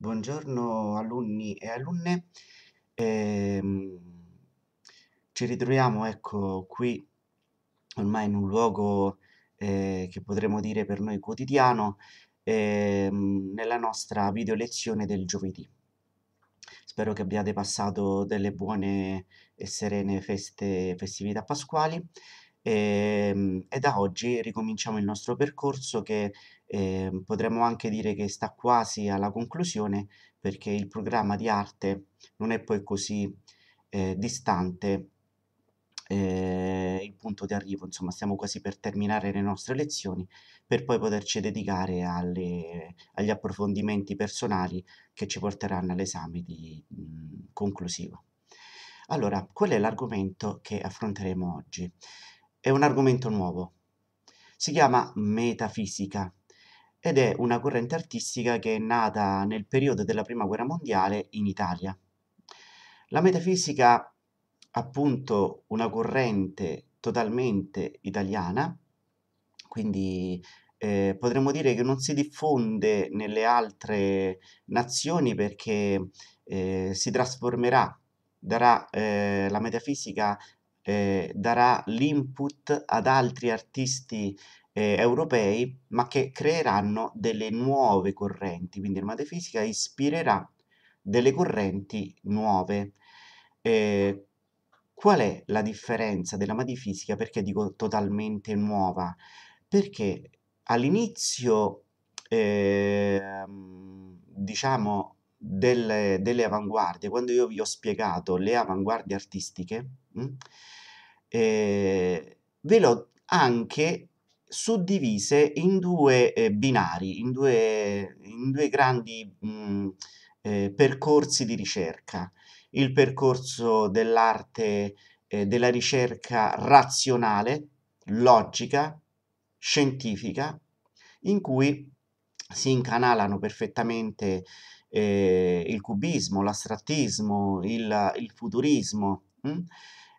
Buongiorno alunni e alunne, e, ehm, ci ritroviamo ecco qui ormai in un luogo eh, che potremmo dire per noi quotidiano eh, nella nostra video lezione del giovedì. Spero che abbiate passato delle buone e serene feste, festività pasquali e, ehm, e, da oggi ricominciamo il nostro percorso che eh, potremmo anche dire che sta quasi alla conclusione perché il programma di arte non è poi così eh, distante eh, il punto di arrivo, insomma stiamo quasi per terminare le nostre lezioni per poi poterci dedicare alle, agli approfondimenti personali che ci porteranno all'esame di, mh, mhmm, conclusivo. Allora, qual è l'argomento che affronteremo oggi? è un argomento nuovo. Si chiama metafisica ed è una corrente artistica che è nata nel periodo della Prima Guerra Mondiale in Italia. La metafisica, appunto, una corrente totalmente italiana, quindi eh, potremmo dire che non si diffonde nelle altre nazioni perché eh, si trasformerà, darà eh, la metafisica eh, darà l'input ad altri artisti eh, europei, ma che creeranno delle nuove correnti, quindi il Matefisica ispirerà delle correnti nuove. Eh, qual è la differenza della Matefisica? Perché dico totalmente nuova? Perché all'inizio, ehm, diciamo, delle, delle, avanguardie, quando io vi ho spiegato le avanguardie artistiche, mh, hm, eh, ve l'ho anche suddivise in due eh, binari, in due, in due grandi mh, mm, eh, percorsi di ricerca. Il percorso dell'arte eh, della ricerca razionale, logica, scientifica, in cui si incanalano perfettamente eh, il cubismo, l'astrattismo, il, il futurismo. Mh? Mm?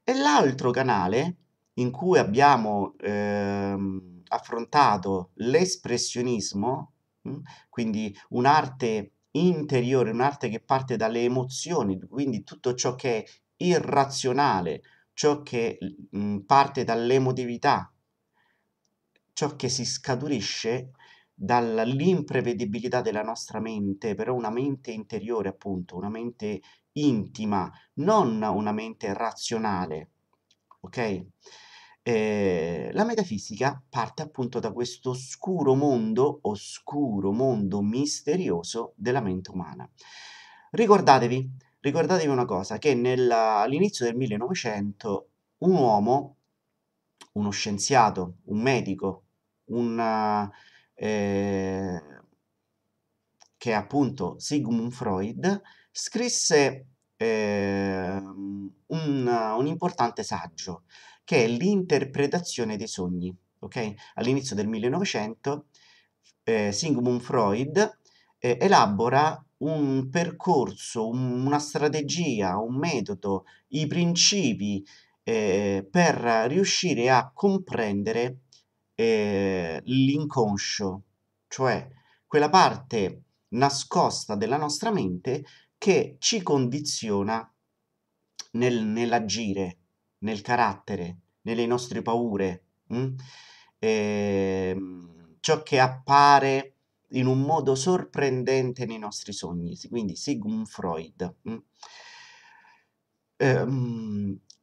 E l'altro canale in cui abbiamo ehm, affrontato l'espressionismo, mm, quindi un'arte interiore, un'arte che parte dalle emozioni, quindi tutto ciò che è irrazionale, ciò che mh, mm, parte dall'emotività, ciò che si scaturisce dall'imprevedibilità della nostra mente, però una mente interiore, appunto, una mente intima, non una mente razionale. Ok? Eh, la metafisica parte appunto da questo oscuro mondo, oscuro mondo misterioso della mente umana. Ricordatevi, ricordatevi una cosa, che all'inizio del 1900 un uomo, uno scienziato, un medico, un Ehm, che appunto Sigmund Freud, scrisse eh, un, un importante saggio che è l'interpretazione dei sogni. Okay? All'inizio del 1900 eh, Sigmund Freud eh, elabora un percorso, un, una strategia, un metodo, i principi eh, per riuscire a comprendere eh, l'inconscio, cioè quella parte nascosta della nostra mente che ci condiziona nel, nell'agire, nel carattere, nelle nostre paure. Eh, ciò che appare in un modo sorprendente nei nostri sogni, quindi Sigmund Freud. Eh,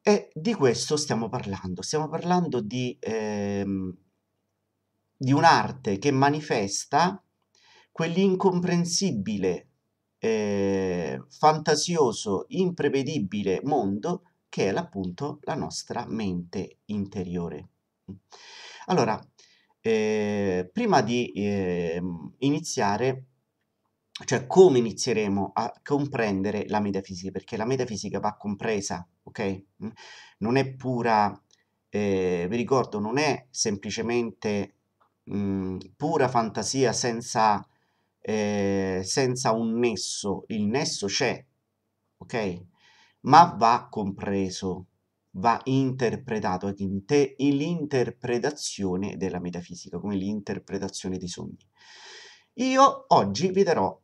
e di questo stiamo parlando, stiamo parlando di eh, di un'arte che manifesta quell'incomprensibile, eh, fantasioso, imprevedibile mondo che è appunto la nostra mente interiore. Allora, eh, prima di eh, iniziare, cioè come inizieremo a comprendere la metafisica, perché la metafisica va compresa, ok? Non è pura, eh, vi ricordo, non è semplicemente mh, mhmm, pura fantasia senza, eh, senza un nesso. Il nesso c'è, ok? Ma va compreso, va interpretato, in è l'interpretazione della metafisica, come l'interpretazione dei sogni. Io oggi vi darò,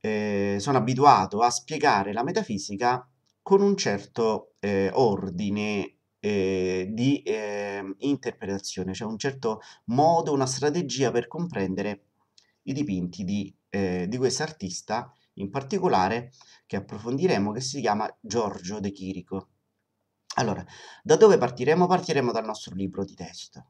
eh, sono abituato a spiegare la metafisica con un certo eh, ordine eh, di eh, interpretazione, cioè un certo modo, una strategia per comprendere i dipinti di, eh, di quest'artista in particolare che approfondiremo che si chiama Giorgio De Chirico. Allora, da dove partiremo? Partiremo dal nostro libro di testo.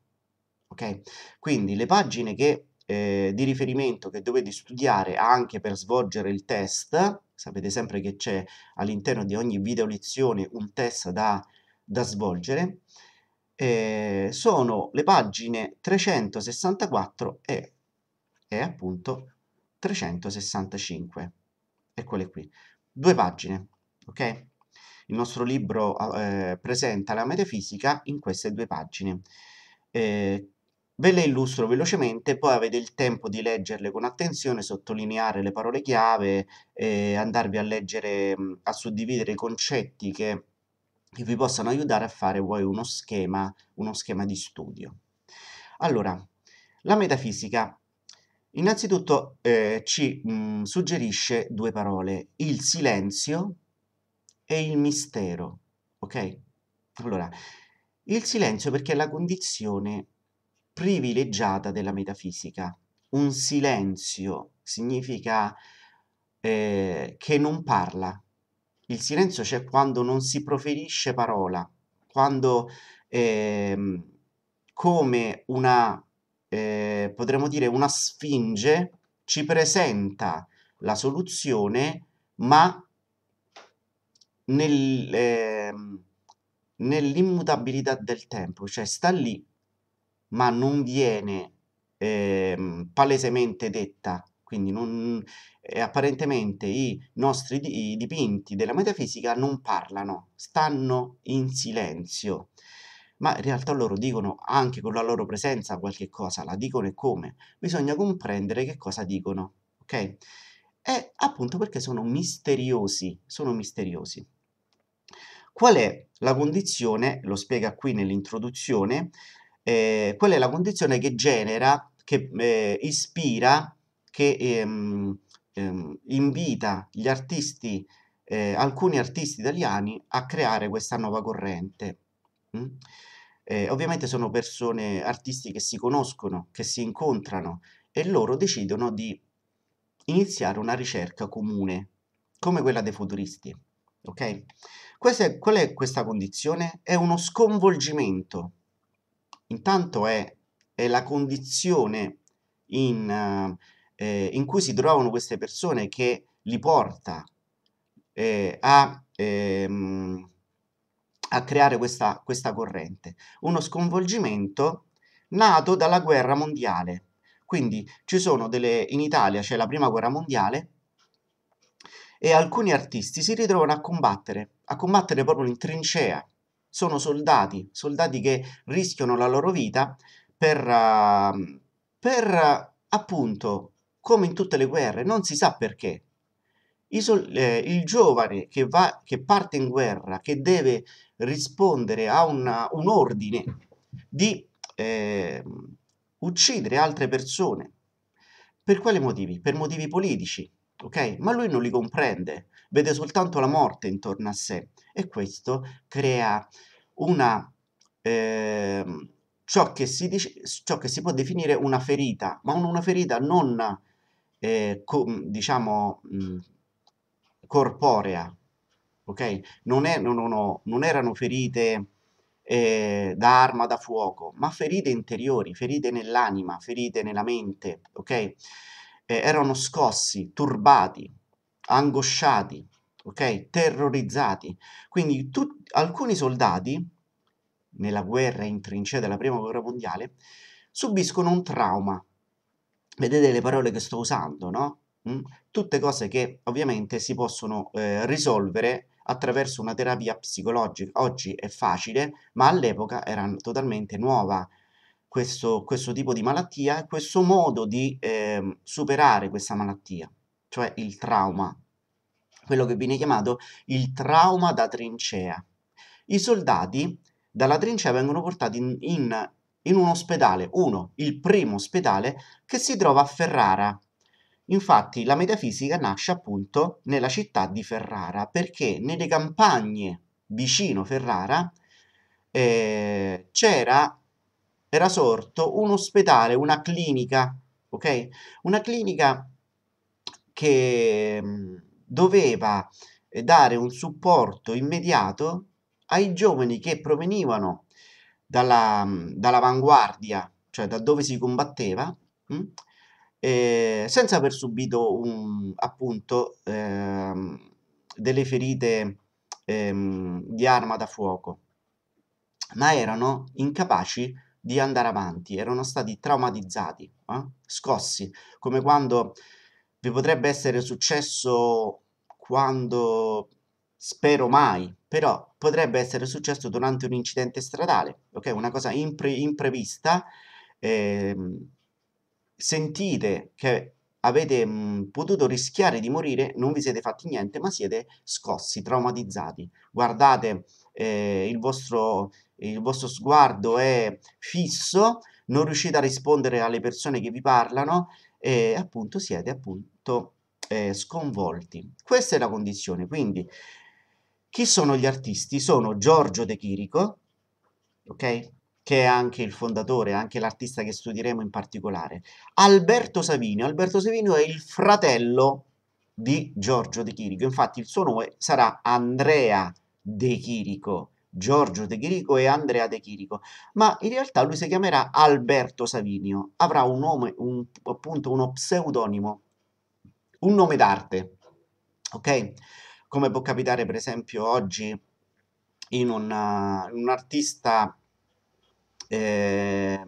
ok? Quindi le pagine che, eh, di riferimento che dovete studiare anche per svolgere il test, sapete sempre che c'è all'interno di ogni video lezione un test da da svolgere eh, sono le pagine 364 e, e appunto 365. Eccole qui, due pagine, ok? Il nostro libro eh, presenta la metafisica in queste due pagine. Eh, ve le illustro velocemente, poi avete il tempo di leggerle con attenzione, sottolineare le parole chiave, eh, andarvi a leggere, a suddividere i concetti che che vi possano aiutare a fare voi uno schema, uno schema di studio. Allora, la metafisica innanzitutto eh, ci mh, suggerisce due parole, il silenzio e il mistero, ok? Allora, il silenzio perché è la condizione privilegiata della metafisica. Un silenzio significa eh, che non parla, il silenzio c'è quando non si proferisce parola, quando eh, come una, eh, potremmo dire, una sfinge ci presenta la soluzione, ma nel, eh, nell'immutabilità del tempo, cioè sta lì, ma non viene ehm, palesemente detta quindi non, eh, apparentemente i nostri di, i dipinti della metafisica non parlano, stanno in silenzio, ma in realtà loro dicono anche con la loro presenza qualche cosa, la dicono e come, bisogna comprendere che cosa dicono, ok? E appunto perché sono misteriosi, sono misteriosi. Qual è la condizione, lo spiega qui nell'introduzione, eh, qual è la condizione che genera, che eh, ispira che ehm, ehm, invita gli artisti, eh, alcuni artisti italiani a creare questa nuova corrente. Mm? Eh, ovviamente sono persone, artisti che si conoscono, che si incontrano e loro decidono di iniziare una ricerca comune, come quella dei futuristi. Ok? È, qual è questa condizione? È uno sconvolgimento. Intanto è, è la condizione in, uh, eh, in cui si trovano queste persone che li porta eh, a, ehm, a, creare questa, questa corrente. Uno sconvolgimento nato dalla guerra mondiale. Quindi ci sono delle, in Italia c'è la prima guerra mondiale e alcuni artisti si ritrovano a combattere, a combattere proprio in trincea. Sono soldati, soldati che rischiano la loro vita per, ehm, per appunto come in tutte le guerre, non si sa perché. Isol, eh, il giovane che, va, che parte in guerra, che deve rispondere a una, un ordine di eh, uccidere altre persone, per quali motivi? Per motivi politici, ok? Ma lui non li comprende, vede soltanto la morte intorno a sé e questo crea una... Eh, ciò, che dice, ciò che si può definire una ferita, ma una ferita non eh, com, diciamo, mh, corporea, ok? Non, è, no, no, non erano ferite eh, da arma da fuoco, ma ferite interiori, ferite nell'anima, ferite nella mente, ok? Eh, erano scossi, turbati, angosciati, ok? Terrorizzati. Quindi tu, alcuni soldati, nella guerra in trincea della prima guerra mondiale, subiscono un trauma vedete le parole che sto usando, no? Mm? Tutte cose che ovviamente si possono eh, risolvere attraverso una terapia psicologica. Oggi è facile, ma all'epoca era totalmente nuova questo, questo tipo di malattia e questo modo di eh, superare questa malattia, cioè il trauma, quello che viene chiamato il trauma da trincea. I soldati dalla trincea vengono portati in, in in un ospedale, uno, il primo ospedale che si trova a Ferrara. Infatti la metafisica nasce appunto nella città di Ferrara perché nelle campagne vicino Ferrara eh, c'era era sorto un ospedale, una clinica, ok? Una clinica che mm, doveva eh, dare un supporto immediato ai giovani che provenivano dall'avanguardia, dall cioè da dove si combatteva, mh, mm? eh, senza aver subito un, appunto eh, delle ferite eh, di arma da fuoco, ma erano incapaci di andare avanti, erano stati traumatizzati, eh? scossi, come quando vi potrebbe essere successo quando spero mai, però potrebbe essere successo durante un incidente stradale, ok? Una cosa impre imprevista. Eh, sentite che avete mh, potuto rischiare di morire, non vi siete fatti niente, ma siete scossi, traumatizzati. Guardate, eh, il, vostro, il vostro sguardo è fisso, non riuscite a rispondere alle persone che vi parlano e appunto siete appunto eh, sconvolti. Questa è la condizione, quindi chi sono gli artisti? Sono Giorgio De Chirico, ok? che è anche il fondatore, anche l'artista che studieremo in particolare, Alberto Savino. Alberto Savino è il fratello di Giorgio De Chirico, infatti il suo nome sarà Andrea De Chirico, Giorgio De Chirico e Andrea De Chirico, ma in realtà lui si chiamerà Alberto Savinio, avrà un nome, un, appunto uno pseudonimo, un nome d'arte, ok? come può capitare per esempio oggi in, una, in un artista, eh,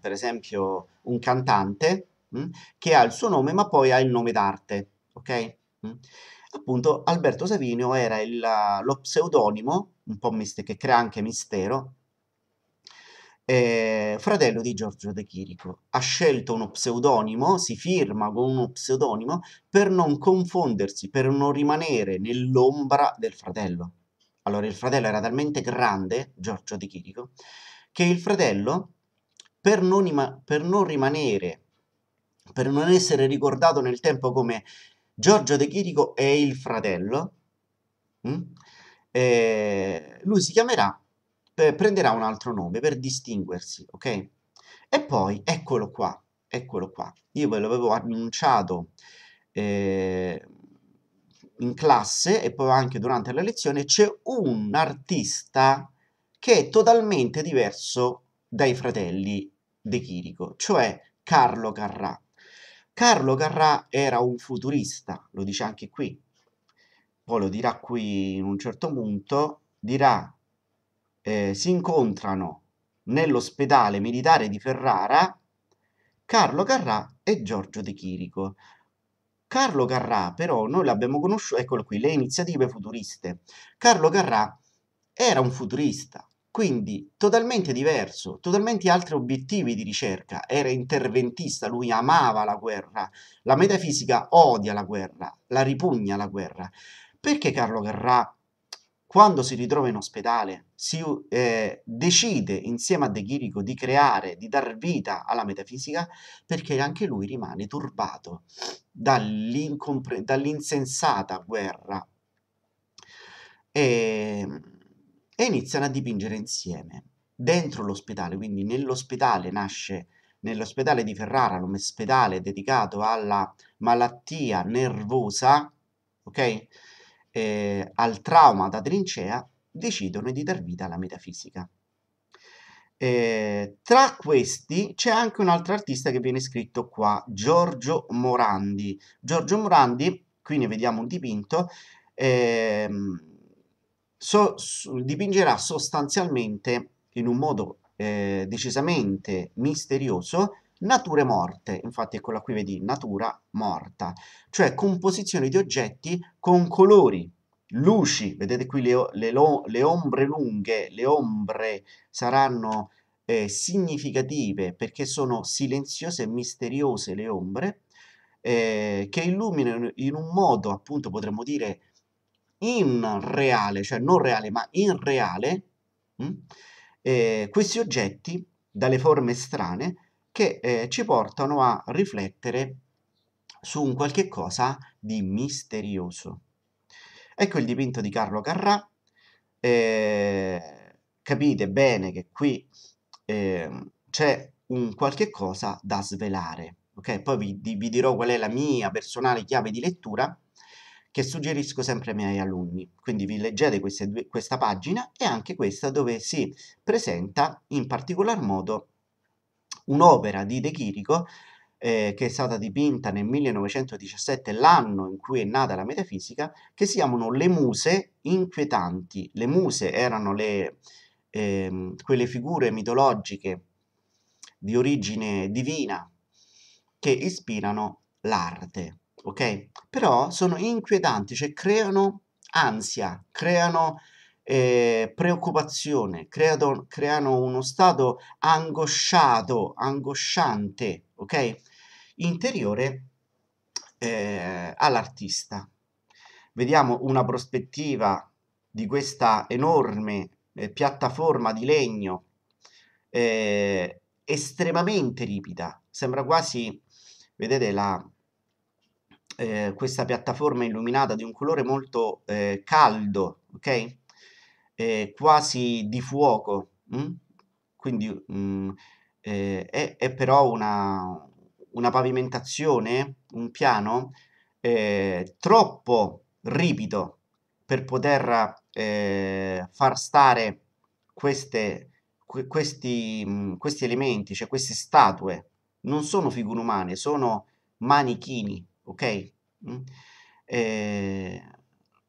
per esempio un cantante, mh, mm, che ha il suo nome ma poi ha il nome d'arte, ok? Mh? Mm. Appunto Alberto Savinio era il, lo pseudonimo, un po' miste- che crea anche mistero, eh, fratello di Giorgio De Chirico. Ha scelto uno pseudonimo, si firma con uno pseudonimo per non confondersi, per non rimanere nell'ombra del fratello. Allora il fratello era talmente grande, Giorgio De Chirico, che il fratello, per non, per non rimanere, per non essere ricordato nel tempo come Giorgio De Chirico è il fratello, mh, mm? eh, lui si chiamerà eh, prenderà un altro nome per distinguersi, ok? E poi, eccolo qua, eccolo qua. Io ve l'avevo annunciato eh, in classe e poi anche durante la lezione, c'è un artista che è totalmente diverso dai fratelli De Chirico, cioè Carlo Carrà. Carlo Carrà era un futurista, lo dice anche qui, poi lo dirà qui in un certo punto, dirà eh, si incontrano nell'ospedale militare di Ferrara Carlo Carrà e Giorgio De Chirico. Carlo Carrà però noi l'abbiamo conosciuto, eccolo qui, le iniziative futuriste. Carlo Carrà era un futurista, quindi totalmente diverso, totalmente altri obiettivi di ricerca. Era interventista, lui amava la guerra, la metafisica odia la guerra, la ripugna la guerra. Perché Carlo Carrà quando si ritrova in ospedale, si eh, decide insieme a De Chirico di creare, di dar vita alla metafisica, perché anche lui rimane turbato dall'insensata guerra e, ehm, e, iniziano a dipingere insieme dentro l'ospedale, quindi nell'ospedale nasce nell'ospedale di Ferrara, l'ospedale dedicato alla malattia nervosa, ok? eh, al trauma da trincea decidono di dar vita alla metafisica. Eh, tra questi c'è anche un altro artista che viene scritto qua, Giorgio Morandi. Giorgio Morandi, qui ne vediamo un dipinto, eh, so, so, dipingerà sostanzialmente in un modo eh, decisamente misterioso nature morte, infatti eccola qui vedi natura morta, cioè composizione di oggetti con colori, luci, vedete qui le, le, le ombre lunghe, le ombre saranno eh, significative perché sono silenziose e misteriose le ombre, eh, che illuminano in un modo appunto potremmo dire in reale, cioè non reale ma in reale, mh, mm, eh, questi oggetti dalle forme strane che eh, ci portano a riflettere su un qualche cosa di misterioso. Ecco il dipinto di Carlo Carrà, eh, capite bene che qui eh, c'è un qualche cosa da svelare, ok? Poi vi, vi dirò qual è la mia personale chiave di lettura, che suggerisco sempre ai miei alunni. Quindi vi leggete due, questa pagina e anche questa dove si presenta in particolar modo un'opera di De Chirico eh, che è stata dipinta nel 1917, l'anno in cui è nata la metafisica, che si chiamano le muse inquietanti. Le muse erano le, eh, quelle figure mitologiche di origine divina che ispirano l'arte, ok? Però sono inquietanti, cioè creano ansia, creano eh, preoccupazione, creano, creano uno stato angosciato, angosciante, ok? Interiore eh, all'artista. Vediamo una prospettiva di questa enorme eh, piattaforma di legno ehm, estremamente ripida, sembra quasi, vedete la, eh, questa piattaforma illuminata di un colore molto eh, caldo, ok? eh, quasi di fuoco, mh? Mm? quindi mh, mm, eh, è, è, però una, una, pavimentazione, un piano eh, troppo ripido per poter eh, far stare queste, que, questi, mh, mm, questi elementi, cioè queste statue. Non sono figure umane, sono manichini, ok? Eh,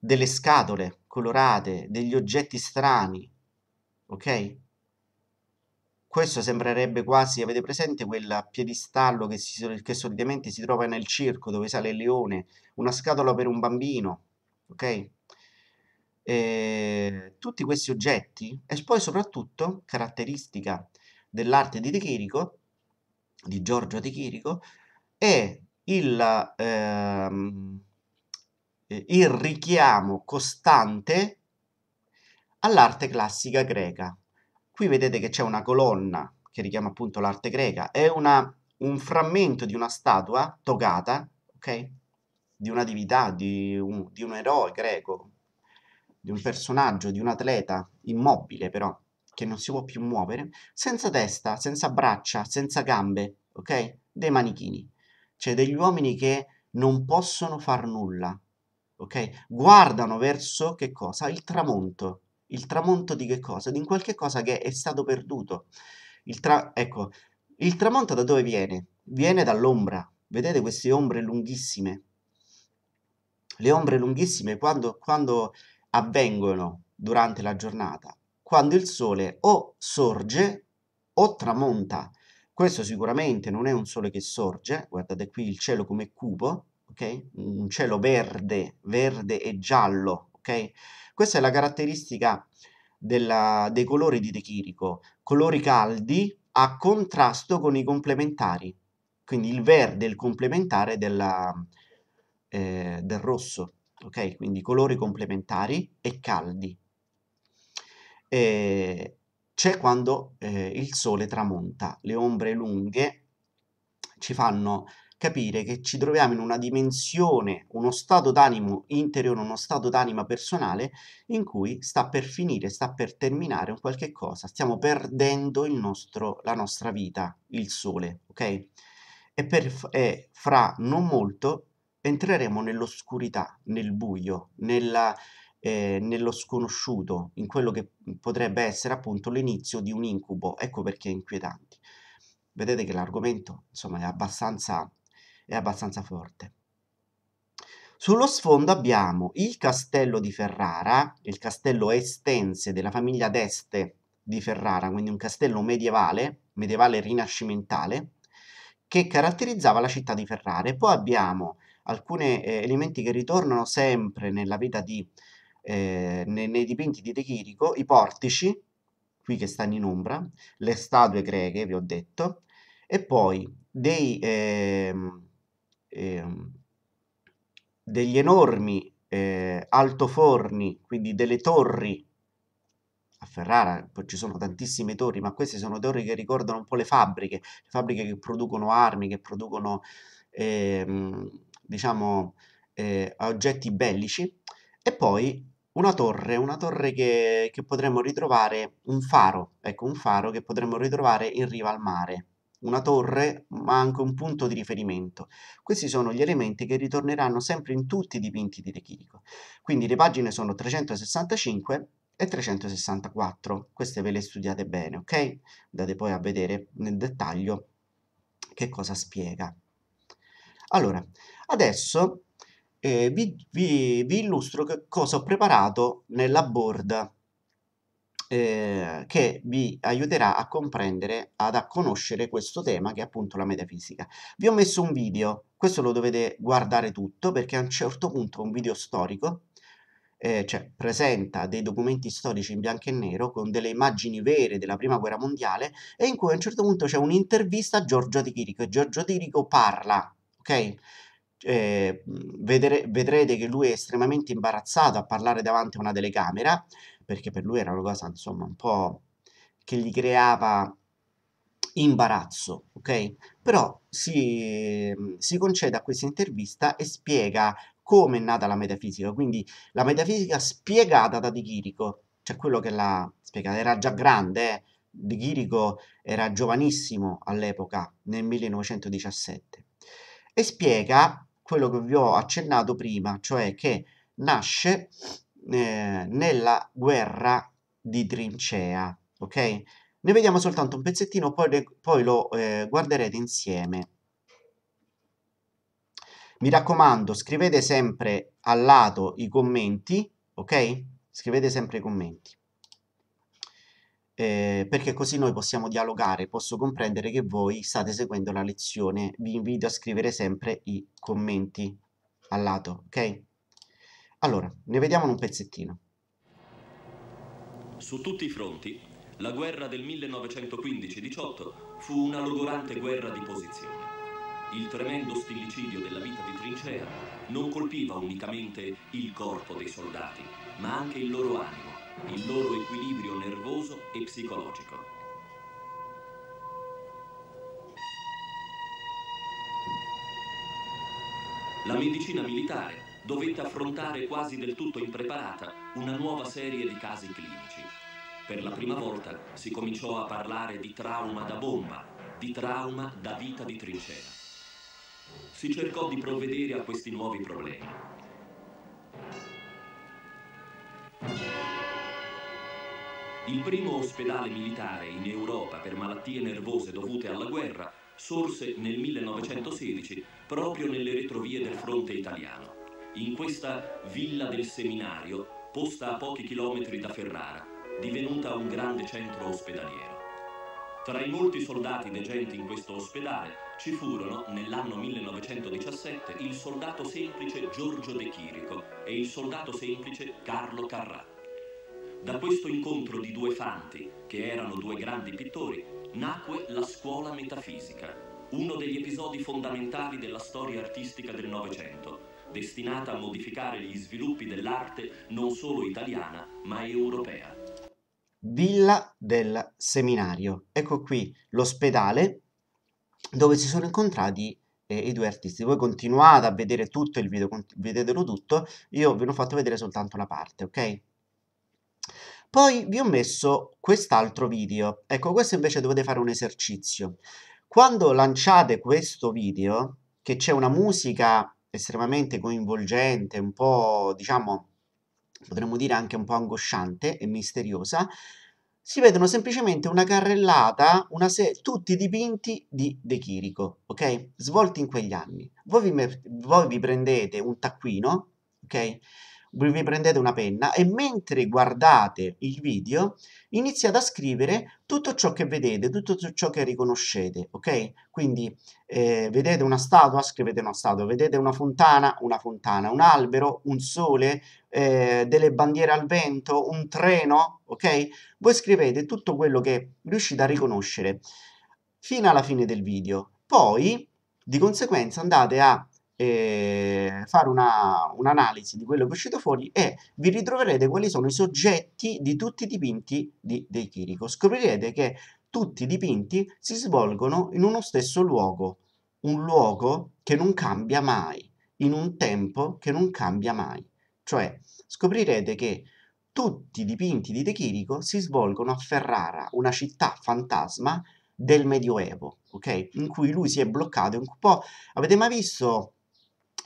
delle scatole colorate, degli oggetti strani, ok? Questo sembrerebbe quasi, avete presente quel piedistallo che, si, che solitamente si trova nel circo dove sale il leone, una scatola per un bambino, ok? E, tutti questi oggetti e poi soprattutto caratteristica dell'arte di De Chirico, di Giorgio De Chirico, è il... Ehm, eh, il richiamo costante all'arte classica greca. Qui vedete che c'è una colonna che richiama appunto l'arte greca, è una, un frammento di una statua togata, ok? Di una divinità, di un, di un eroe greco, di un personaggio, di un atleta immobile però, che non si può più muovere, senza testa, senza braccia, senza gambe, ok? Dei manichini, cioè degli uomini che non possono far nulla, ok? Guardano verso che cosa? Il tramonto. Il tramonto di che cosa? Di un qualche cosa che è stato perduto. Il tra- ecco, il tramonto da dove viene? Viene dall'ombra. Vedete queste ombre lunghissime? Le ombre lunghissime quando, quando avvengono durante la giornata, quando il sole o sorge o tramonta. Questo sicuramente non è un sole che sorge, guardate qui il cielo come cupo, ok? Un cielo verde, verde e giallo, ok? Questa è la caratteristica della, dei colori di Techirico, colori caldi a contrasto con i complementari, quindi il verde è il complementare della, eh, del rosso, ok? Quindi colori complementari e caldi. E c'è quando eh, il sole tramonta, le ombre lunghe ci fanno capire che ci troviamo in una dimensione, uno stato d'animo interiore, uno stato d'anima personale in cui sta per finire, sta per terminare un qualche cosa, stiamo perdendo nostro, la nostra vita, il sole, ok? E, per, e fra non molto entreremo nell'oscurità, nel buio, nella, eh, nello sconosciuto, in quello che potrebbe essere appunto l'inizio di un incubo. Ecco perché è inquietante. Vedete che l'argomento, insomma, è abbastanza è abbastanza forte. Sullo sfondo abbiamo il castello di Ferrara, il castello estense della famiglia d'Este di Ferrara, quindi un castello medievale, medievale rinascimentale, che caratterizzava la città di Ferrara. poi abbiamo alcuni eh, elementi che ritornano sempre nella vita di, eh, nei, nei, dipinti di De Chirico, i portici, qui che stanno in ombra, le statue greche, vi ho detto, e poi dei... Eh, Ehm, degli enormi eh, altoforni, quindi delle torri a Ferrara poi ci sono tantissime torri, ma queste sono torri che ricordano un po' le fabbriche, le fabbriche che producono armi, che producono ehm, diciamo eh, oggetti bellici e poi una torre, una torre che, che potremmo ritrovare, un faro, ecco un faro che potremmo ritrovare in riva al mare una torre, ma anche un punto di riferimento. Questi sono gli elementi che ritorneranno sempre in tutti i dipinti di De Chirico. Quindi le pagine sono 365 e 364. Queste ve le studiate bene, ok? Andate poi a vedere nel dettaglio che cosa spiega. Allora, adesso eh, vi, vi, vi illustro che cosa ho preparato nella borda eh, che vi aiuterà a comprendere, ad a conoscere questo tema che è appunto la metafisica. Vi ho messo un video, questo lo dovete guardare tutto perché a un certo punto è un video storico, eh, cioè presenta dei documenti storici in bianco e nero con delle immagini vere della prima guerra mondiale e in cui a un certo punto c'è un'intervista a Giorgio Di Chirico e Giorgio Di Chirico parla, ok? Eh, vedere, vedrete che lui è estremamente imbarazzato a parlare davanti a una telecamera, perché per lui era una cosa insomma un po' che gli creava imbarazzo, ok? Però si, mm, si concede a questa intervista e spiega come è nata la metafisica, quindi la metafisica spiegata da Di Chirico, cioè quello che l'ha spiegata, era già grande, eh? Di Chirico era giovanissimo all'epoca, nel 1917, e spiega quello che vi ho accennato prima, cioè che nasce eh, nella guerra di trincea, ok? Ne vediamo soltanto un pezzettino, poi, poi lo eh, guarderete insieme. Mi raccomando, scrivete sempre al lato i commenti, ok? Scrivete sempre i commenti. Eh, perché così noi possiamo dialogare, posso comprendere che voi state seguendo la lezione. Vi invito a scrivere sempre i commenti al lato, ok? Allora, ne vediamo un pezzettino. Su tutti i fronti, la guerra del 1915-18 fu una logorante guerra di posizione. Il tremendo stilicidio della vita di trincea non colpiva unicamente il corpo dei soldati, ma anche il loro animo, il loro equilibrio nervoso e psicologico. La medicina militare dovette affrontare quasi del tutto impreparata una nuova serie di casi clinici. Per la prima volta si cominciò a parlare di trauma da bomba, di trauma da vita di trincea. Si cercò di provvedere a questi nuovi problemi. Il primo ospedale militare in Europa per malattie nervose dovute alla guerra sorse nel 1916 proprio nelle retrovie del fronte italiano in questa villa del seminario, posta a pochi chilometri da Ferrara, divenuta un grande centro ospedaliero. Tra i molti soldati degenti in questo ospedale ci furono, nell'anno 1917, il soldato semplice Giorgio De Chirico e il soldato semplice Carlo Carrà. Da questo incontro di due fanti, che erano due grandi pittori, nacque la scuola metafisica, uno degli episodi fondamentali della storia artistica del Novecento, destinata a modificare gli sviluppi dell'arte non solo italiana, ma europea. Villa del seminario. Ecco qui l'ospedale dove si sono incontrati eh, i due artisti. Voi continuate a vedere tutto il video, vedetelo tutto, io ve l'ho fatto vedere soltanto la parte, ok? Poi vi ho messo quest'altro video. Ecco, questo invece dovete fare un esercizio. Quando lanciate questo video, che c'è una musica estremamente coinvolgente, un po', diciamo, potremmo dire anche un po' angosciante e misteriosa, si vedono semplicemente una carrellata, una se- tutti dipinti di De Chirico, ok? Svolti in quegli anni. Voi vi, voi vi prendete un taccuino, ok? vi prendete una penna e mentre guardate il video iniziate a scrivere tutto ciò che vedete, tutto ciò che riconoscete, ok? Quindi eh, vedete una statua, scrivete una statua, vedete una fontana, una fontana, un albero, un sole, eh, delle bandiere al vento, un treno, ok? Voi scrivete tutto quello che riuscite a riconoscere fino alla fine del video. Poi, di conseguenza, andate a eh, fare un'analisi di quello che è uscito fuori e vi ritroverete quali sono i soggetti di tutti i dipinti di, dei Chirico. Scoprirete che tutti i dipinti si svolgono in uno stesso luogo, un luogo che non cambia mai, in un tempo che non cambia mai. Cioè, scoprirete che tutti i dipinti di De Chirico si svolgono a Ferrara, una città fantasma del Medioevo, ok? In cui lui si è bloccato un po'. Avete mai visto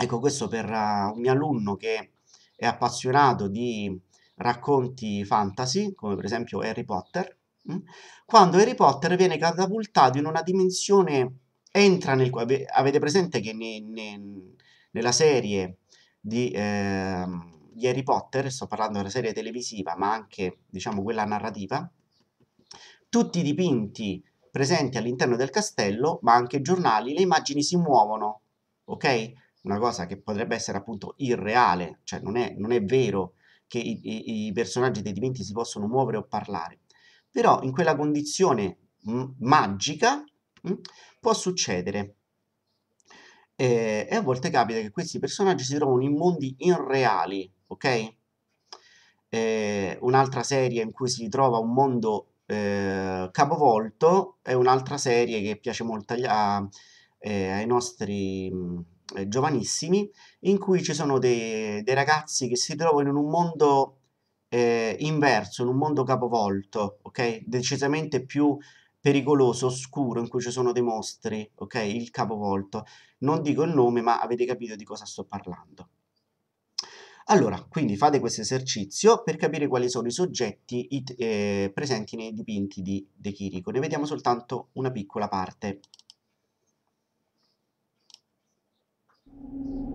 Ecco, questo per uh, un mio alunno che è appassionato di racconti fantasy, come per esempio Harry Potter, mh? Mm, quando Harry Potter viene catapultato in una dimensione, entra nel... avete presente che ne, ne, nella serie di, eh, di Harry Potter, sto parlando della serie televisiva, ma anche, diciamo, quella narrativa, tutti i dipinti presenti all'interno del castello, ma anche giornali, le immagini si muovono, ok? una cosa che potrebbe essere appunto irreale, cioè non è, non è vero che i, i, personaggi dei dipinti si possono muovere o parlare, però in quella condizione magica mh, può succedere. Eh, e a volte capita che questi personaggi si trovano in mondi irreali, ok? Eh, un'altra serie in cui si trova un mondo eh, capovolto è un'altra serie che piace molto agli, a, eh, ai nostri... Mh, eh, giovanissimi in cui ci sono dei, dei, ragazzi che si trovano in un mondo eh, inverso, in un mondo capovolto, ok? Decisamente più pericoloso, oscuro, in cui ci sono dei mostri, ok? Il capovolto. Non dico il nome, ma avete capito di cosa sto parlando. Allora, quindi fate questo esercizio per capire quali sono i soggetti eh, presenti nei dipinti di De Chirico. Ne vediamo soltanto una piccola parte. Thank you.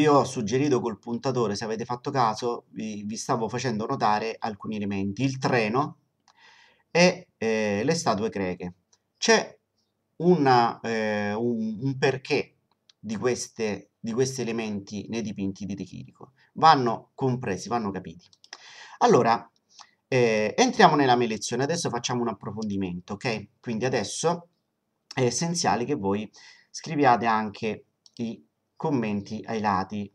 vi ho suggerito col puntatore, se avete fatto caso, vi, vi stavo facendo notare alcuni elementi, il treno e eh, le statue greche. C'è una, eh, un, un, perché di, queste, di, questi elementi nei dipinti di De Chirico. Vanno compresi, vanno capiti. Allora, eh, entriamo nella mia lezione, adesso facciamo un approfondimento, ok? Quindi adesso è essenziale che voi scriviate anche i commenti ai lati.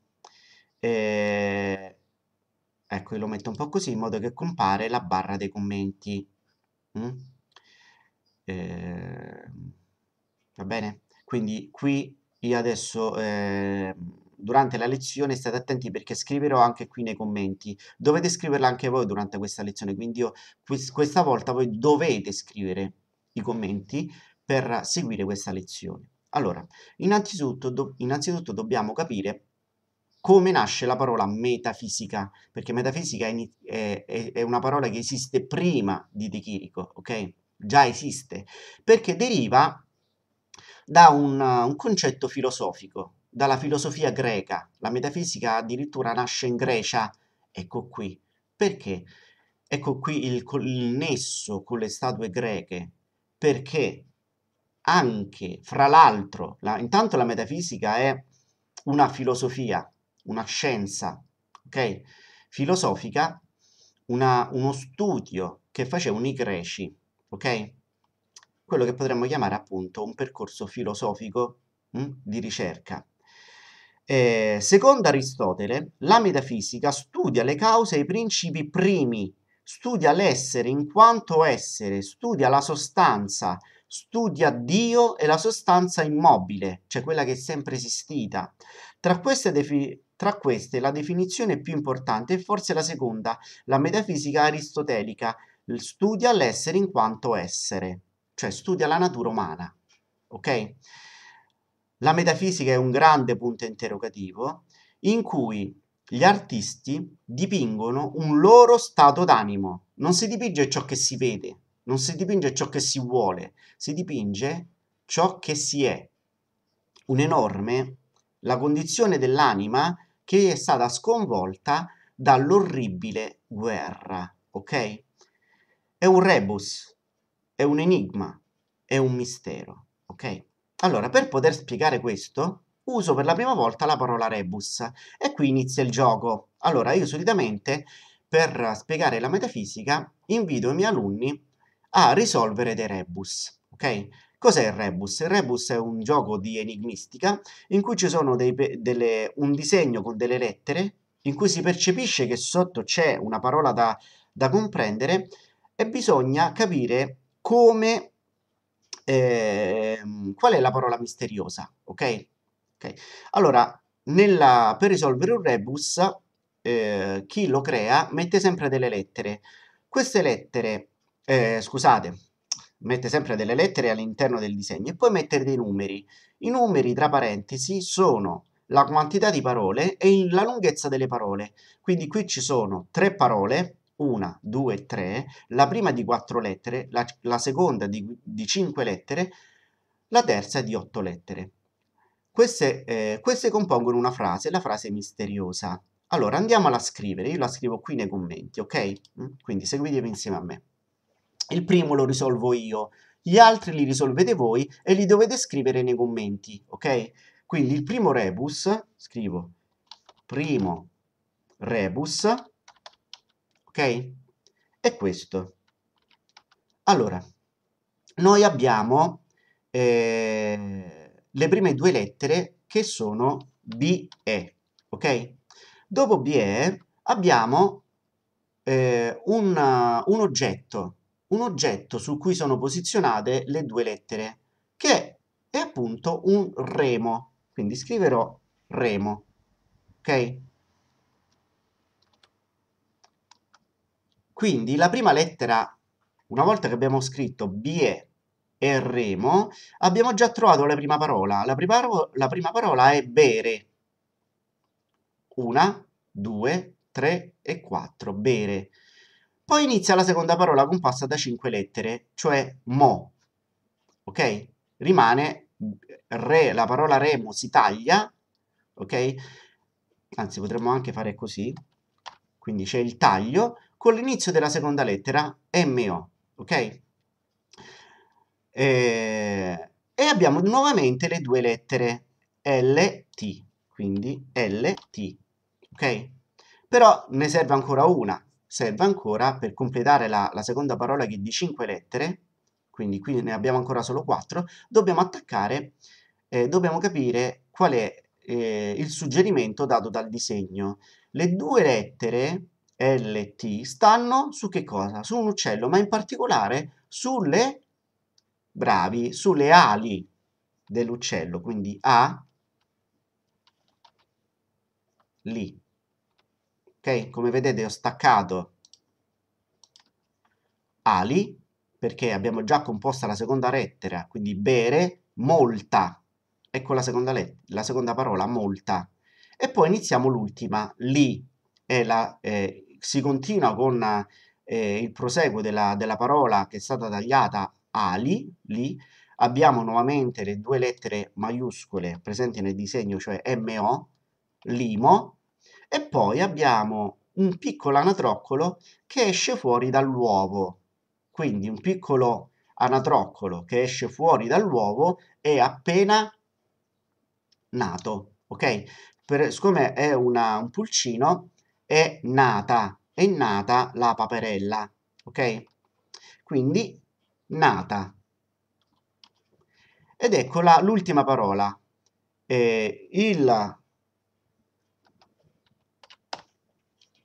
E... Ecco, io lo metto un po' così in modo che compare la barra dei commenti. Mm? E... Ehm, va bene? Quindi qui io adesso... Eh durante la lezione state attenti perché scriverò anche qui nei commenti dovete scriverla anche voi durante questa lezione quindi io questa volta voi dovete scrivere i commenti per seguire questa lezione allora, innanzitutto, do, innanzitutto dobbiamo capire come nasce la parola metafisica, perché metafisica è, è, è una parola che esiste prima di De Chirico, ok? Già esiste, perché deriva da un, un concetto filosofico, dalla filosofia greca. La metafisica addirittura nasce in Grecia, ecco qui. Perché? Ecco qui il, il nesso con le statue greche, perché anche, fra l'altro, la, intanto la metafisica è una filosofia, una scienza, ok? Filosofica, una, uno studio che facevano i greci, ok? Quello che potremmo chiamare appunto un percorso filosofico mh, hm, di ricerca. Eh, secondo Aristotele, la metafisica studia le cause e i principi primi, studia l'essere in quanto essere, studia la sostanza, studia Dio e la sostanza immobile, cioè quella che è sempre esistita. Tra queste, defin- tra queste la definizione più importante è forse la seconda, la metafisica aristotelica, studia l'essere in quanto essere, cioè studia la natura umana. Ok? La metafisica è un grande punto interrogativo in cui gli artisti dipingono un loro stato d'animo, non si dipinge ciò che si vede, non si dipinge ciò che si vuole, si dipinge ciò che si è. Un'enorme, la condizione dell'anima che è stata sconvolta dall'orribile guerra, ok? È un rebus, è un enigma, è un mistero, ok? Allora, per poter spiegare questo, uso per la prima volta la parola rebus e qui inizia il gioco. Allora, io solitamente per spiegare la metafisica invito i miei alunni a risolvere dei rebus. Ok? Cos'è il rebus? Il rebus è un gioco di enigmistica in cui ci sono dei, delle, un disegno con delle lettere in cui si percepisce che sotto c'è una parola da, da, comprendere e bisogna capire come, eh, qual è la parola misteriosa, ok? okay. Allora, nella, per risolvere un rebus, eh, chi lo crea mette sempre delle lettere. Queste lettere eh, scusate, mette sempre delle lettere all'interno del disegno e poi mette dei numeri. I numeri tra parentesi sono la quantità di parole e la lunghezza delle parole. Quindi qui ci sono tre parole, una, due, tre, la prima di quattro lettere, la, la seconda di, di, cinque lettere, la terza di otto lettere. Queste, eh, queste compongono una frase, la frase misteriosa. Allora andiamola a scrivere, io la scrivo qui nei commenti, ok? Mm, quindi seguitemi insieme a me. Il primo lo risolvo io, gli altri li risolvete voi e li dovete scrivere nei commenti, ok? Quindi il primo rebus, scrivo, primo rebus, ok? È questo. Allora, noi abbiamo eh, le prime due lettere che sono BE, ok? Dopo BE abbiamo eh, un, un oggetto un oggetto su cui sono posizionate le due lettere, che è appunto un remo. Quindi scriverò remo. Ok? Quindi la prima lettera, una volta che abbiamo scritto BE e remo, abbiamo già trovato la prima parola. La prima, la prima parola è bere. Una, due, tre e quattro. Bere. Poi inizia la seconda parola composta da cinque lettere, cioè mo. Ok? Rimane eh, re, la parola remo si taglia, ok? Anzi, potremmo anche fare così. Quindi c'è il taglio con l'inizio della seconda lettera MO, ok? E, eh, e abbiamo nuovamente le due lettere LT, quindi LT, ok? Però ne serve ancora una, serve ancora per completare la, la seconda parola che è di 5 lettere, quindi qui ne abbiamo ancora solo 4, dobbiamo attaccare, eh, dobbiamo capire qual è eh, il suggerimento dato dal disegno. Le due lettere LT stanno su che cosa? Su un uccello, ma in particolare sulle, bravi, sulle ali dell'uccello, quindi A, lì ok? Come vedete ho staccato ali, perché abbiamo già composta la seconda lettera, quindi bere, molta, ecco la seconda, la seconda parola, molta. E poi iniziamo l'ultima, li, la, eh, si continua con eh, il proseguo della, della parola che è stata tagliata, ali, li, abbiamo nuovamente le due lettere maiuscole presenti nel disegno, cioè MO, limo, e poi abbiamo un piccolo anatroccolo che esce fuori dall'uovo. Quindi un piccolo anatroccolo che esce fuori dall'uovo è appena nato, ok? Per, siccome è una, un pulcino, è nata, è nata la paperella, ok? Quindi nata. Ed eccola l'ultima parola. Eh, il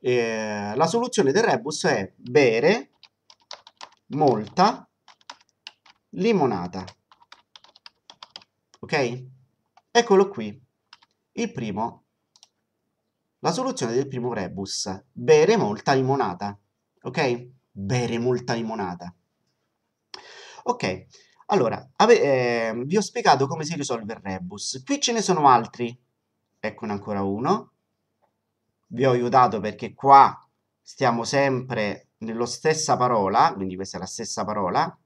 Eh, la soluzione del rebus è bere molta limonata. Ok? Eccolo qui, il primo, la soluzione del primo rebus, bere molta limonata. Ok? Bere molta limonata. Ok, allora, eh, vi ho spiegato come si risolve il rebus. Qui ce ne sono altri. Eccone ancora uno vi ho aiutato perché qua stiamo sempre nello stessa parola, quindi questa è la stessa parola,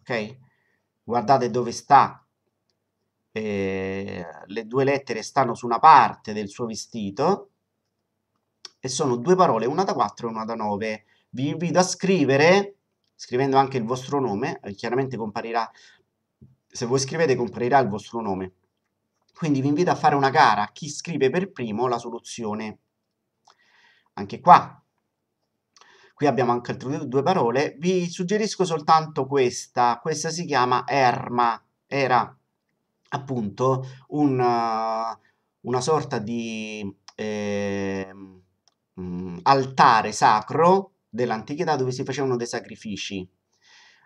ok? Guardate dove sta, eh, le due lettere stanno su una parte del suo vestito e sono due parole, una da 4 e una da 9. Vi invito a scrivere, scrivendo anche il vostro nome, eh, chiaramente comparirà, se voi scrivete comparirà il vostro nome. Quindi vi invito a fare una gara, chi scrive per primo la soluzione. Anche qua, qui abbiamo anche altre due parole, vi suggerisco soltanto questa, questa si chiama erma, era appunto un, una sorta di eh, altare sacro dell'antichità dove si facevano dei sacrifici.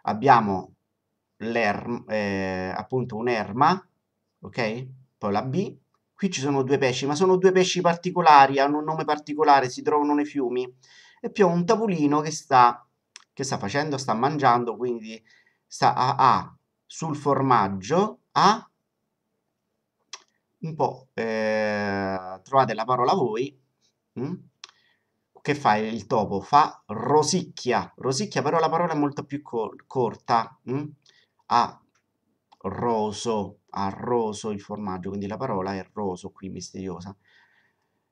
Abbiamo eh, appunto un'erma, ok? poi la B. Qui ci sono due pesci, ma sono due pesci particolari, hanno un nome particolare, si trovano nei fiumi. E più un tavolino che sta, che sta facendo, sta mangiando, quindi sta a, a sul formaggio, a un po' eh, trovate la parola voi mh? Mm, che fa il topo fa rosicchia rosicchia però la parola è molto più cor corta mh? Mm, a roso, ha roso il formaggio, quindi la parola è roso qui, misteriosa.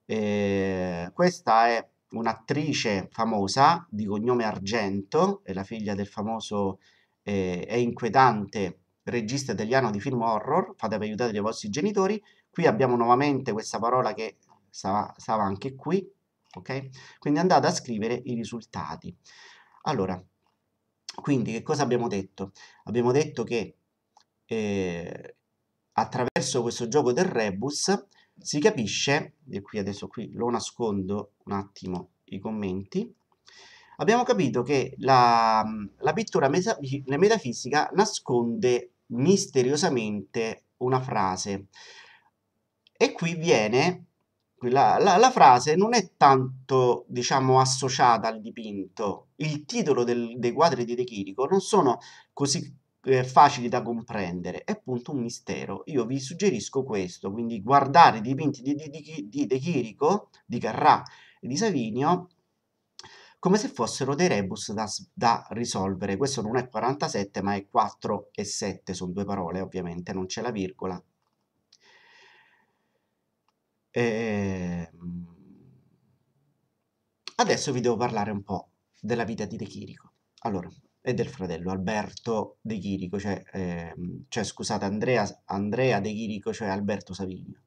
E eh, questa è un'attrice famosa di cognome Argento, è la figlia del famoso e eh, inquietante regista italiano di film horror, fatevi aiutare dai vostri genitori. Qui abbiamo nuovamente questa parola che stava, stava anche qui, ok? Quindi andate a scrivere i risultati. Allora, quindi che cosa abbiamo detto? Abbiamo detto che eh, attraverso questo gioco del rebus si capisce, e qui adesso qui lo nascondo un attimo i commenti, abbiamo capito che la, la pittura la metafisica nasconde misteriosamente una frase e qui viene la, la, la, frase non è tanto, diciamo, associata al dipinto. Il titolo del, dei quadri di De Chirico non sono così eh, facili da comprendere, è appunto un mistero. Io vi suggerisco questo, quindi guardare i dipinti di, di, di De Chirico, di Carrà e di Savinio come se fossero dei rebus da, da, risolvere. Questo non è 47, ma è 4 e 7, sono due parole ovviamente, non c'è la virgola. E... Ehm, adesso vi devo parlare un po' della vita di De Chirico. Allora, e del fratello Alberto De Chirico, cioè, eh, cioè scusate, Andrea, Andrea De Chirico, cioè Alberto Savigno.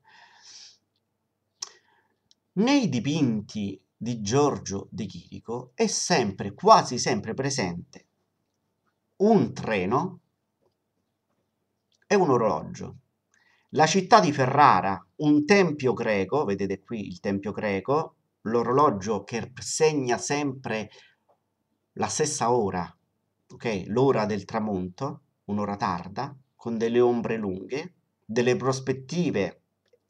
Nei dipinti di Giorgio De Chirico è sempre, quasi sempre presente un treno e un orologio. La città di Ferrara, un tempio greco, vedete qui il tempio greco, l'orologio che segna sempre la stessa ora, okay, l'ora del tramonto, un'ora tarda, con delle ombre lunghe, delle prospettive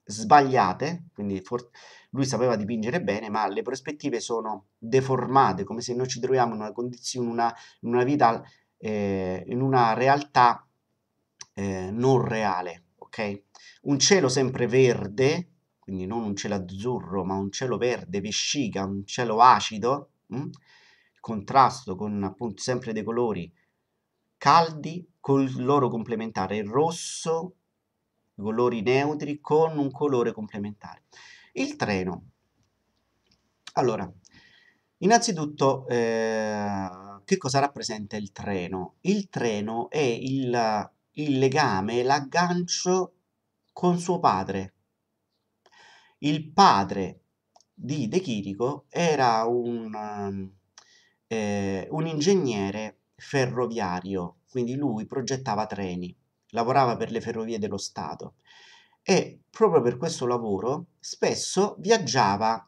sbagliate, quindi for- lui sapeva dipingere bene, ma le prospettive sono deformate, come se noi ci troviamo in una condizione, una, in una vita, eh, in una realtà eh, non reale, ok? Un cielo sempre verde, quindi non un cielo azzurro, ma un cielo verde, vescica, un cielo acido, mh? Mm? contrasto con appunto sempre dei colori caldi col loro complementare il rosso i colori neutri con un colore complementare il treno allora innanzitutto eh, che cosa rappresenta il treno il treno è il, il legame l'aggancio con suo padre il padre di De Chirico era un eh, un ingegnere ferroviario, quindi lui progettava treni, lavorava per le ferrovie dello Stato e proprio per questo lavoro spesso viaggiava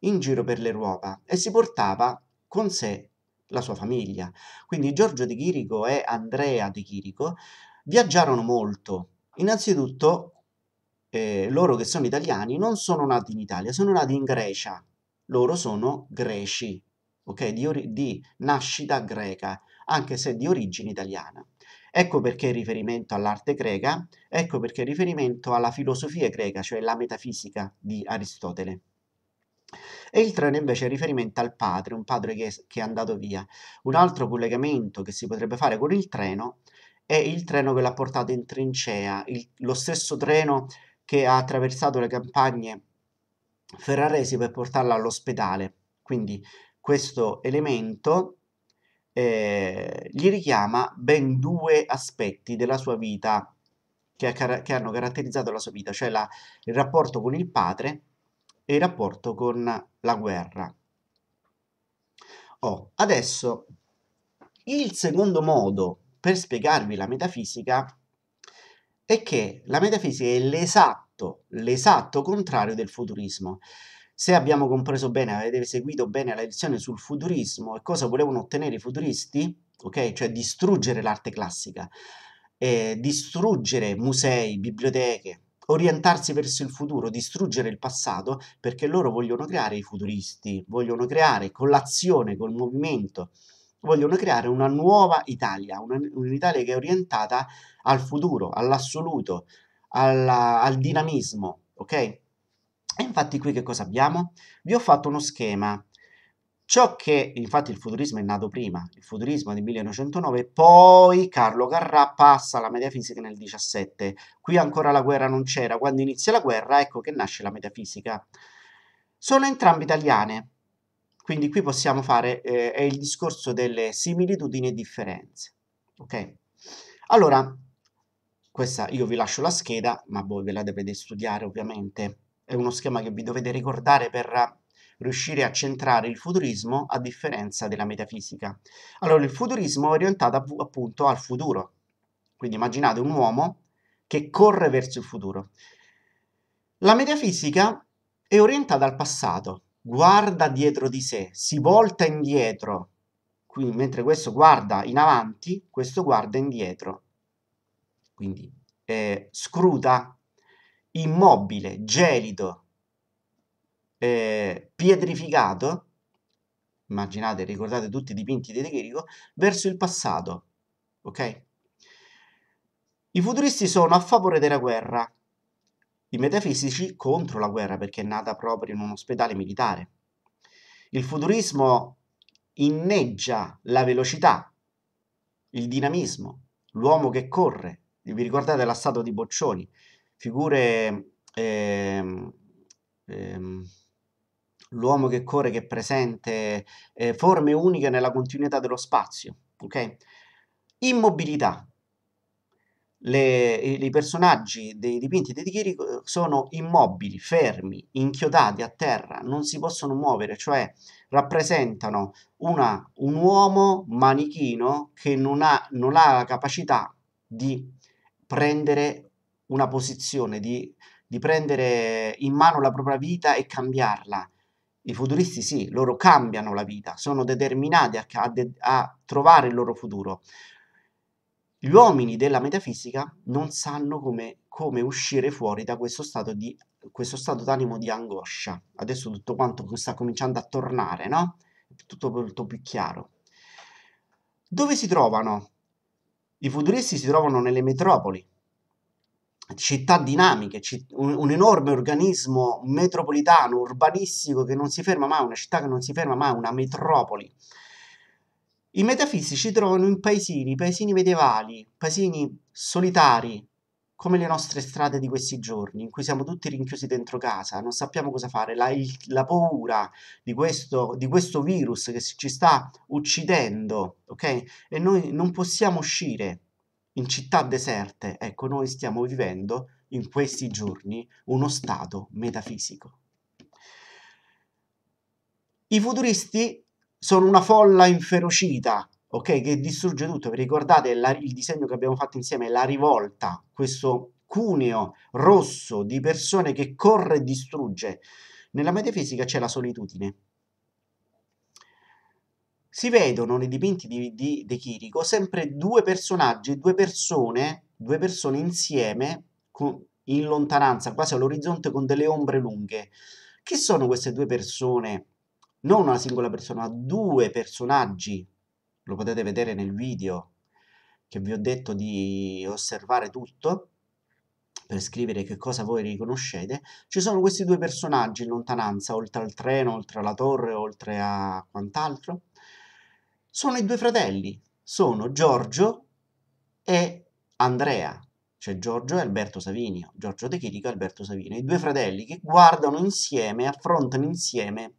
in giro per l'Europa e si portava con sé la sua famiglia. Quindi Giorgio di Chirico e Andrea di Chirico viaggiarono molto. Innanzitutto eh, loro che sono italiani non sono nati in Italia, sono nati in Grecia. Loro sono greci, okay, di, di nascita greca, anche se di origine italiana. Ecco perché il riferimento all'arte greca, ecco perché il riferimento alla filosofia greca, cioè la metafisica di Aristotele. E il treno invece è riferimento al padre, un padre che è, che è andato via. Un altro collegamento che si potrebbe fare con il treno è il treno che l'ha portato in trincea, il, lo stesso treno che ha attraversato le campagne ferraresi per portarla all'ospedale. Quindi questo elemento eh, gli richiama ben due aspetti della sua vita che, ha, che hanno caratterizzato la sua vita, cioè la, il rapporto con il padre e il rapporto con la guerra. Oh, adesso il secondo modo per spiegarvi la metafisica è che la metafisica è l'esatto, l'esatto contrario del futurismo. Se abbiamo compreso bene, avete seguito bene la lezione sul futurismo e cosa volevano ottenere i futuristi, ok? Cioè distruggere l'arte classica, eh, distruggere musei, biblioteche, orientarsi verso il futuro, distruggere il passato, perché loro vogliono creare i futuristi, vogliono creare con l'azione, col movimento, vogliono creare una nuova Italia, un'Italia che è orientata al futuro, all'assoluto, al dinamismo, ok? E infatti qui che cosa abbiamo? Vi ho fatto uno schema. Ciò che infatti il futurismo è nato prima, il futurismo del 1909, poi Carlo Carrà passa alla metafisica nel 17. Qui ancora la guerra non c'era, quando inizia la guerra ecco che nasce la metafisica. Sono entrambe italiane, quindi qui possiamo fare eh, è il discorso delle similitudini e differenze. Ok? Allora, questa io vi lascio la scheda, ma voi ve la dovete studiare ovviamente è uno schema che vi dovete ricordare per riuscire a centrare il futurismo a differenza della metafisica. Allora, il futurismo è orientato appunto al futuro. Quindi immaginate un uomo che corre verso il futuro. La metafisica è orientata al passato, guarda dietro di sé, si volta indietro. Quindi mentre questo guarda in avanti, questo guarda indietro. Quindi eh, scruta immobile, gelido, eh, pietrificato, immaginate, ricordate tutti i dipinti di De Chirico, verso il passato, ok? I futuristi sono a favore della guerra, i metafisici contro la guerra perché è nata proprio in un ospedale militare. Il futurismo inneggia la velocità, il dinamismo, l'uomo che corre. Vi ricordate la statua di Boccioni? figure ehm, ehm, l'uomo che corre che è presente eh, forme uniche nella continuità dello spazio ok immobilità le, i personaggi dei dipinti di Chirico eh, sono immobili, fermi, inchiodati a terra, non si possono muovere, cioè rappresentano una, un uomo manichino che non ha, non ha la capacità di prendere una posizione, di, di prendere in mano la propria vita e cambiarla. I futuristi sì, loro cambiano la vita, sono determinati a, a, de, a, trovare il loro futuro. Gli uomini della metafisica non sanno come, come uscire fuori da questo stato, di, questo stato d'animo di angoscia. Adesso tutto quanto sta cominciando a tornare, no? Tutto molto più chiaro. Dove si trovano? I futuristi si trovano nelle metropoli, città dinamiche, citt- un, un, enorme organismo metropolitano, urbanistico che non si ferma mai, una città che non si ferma mai, una metropoli. I metafisici trovano in paesini, paesini medievali, paesini solitari, come le nostre strade di questi giorni, in cui siamo tutti rinchiusi dentro casa, non sappiamo cosa fare, la, il, la paura di questo, di questo virus che ci sta uccidendo, ok? E noi non possiamo uscire in città deserte, ecco, noi stiamo vivendo in questi giorni uno stato metafisico. I futuristi sono una folla inferocita, ok, che distrugge tutto. Vi ricordate la, il disegno che abbiamo fatto insieme, la rivolta, questo cuneo rosso di persone che corre e distrugge. Nella metafisica c'è la solitudine si vedono nei dipinti di, di De Chirico sempre due personaggi, due persone, due persone insieme con, in lontananza, quasi all'orizzonte con delle ombre lunghe. Chi sono queste due persone? Non una singola persona, ma due personaggi. Lo potete vedere nel video che vi ho detto di osservare tutto per scrivere che cosa voi riconoscete, ci sono questi due personaggi in lontananza, oltre al treno, oltre alla torre, oltre a quant'altro, sono i due fratelli, sono Giorgio e Andrea, cioè Giorgio e Alberto Savinio, Giorgio De Chirico e Alberto Savinio, i due fratelli che guardano insieme, affrontano insieme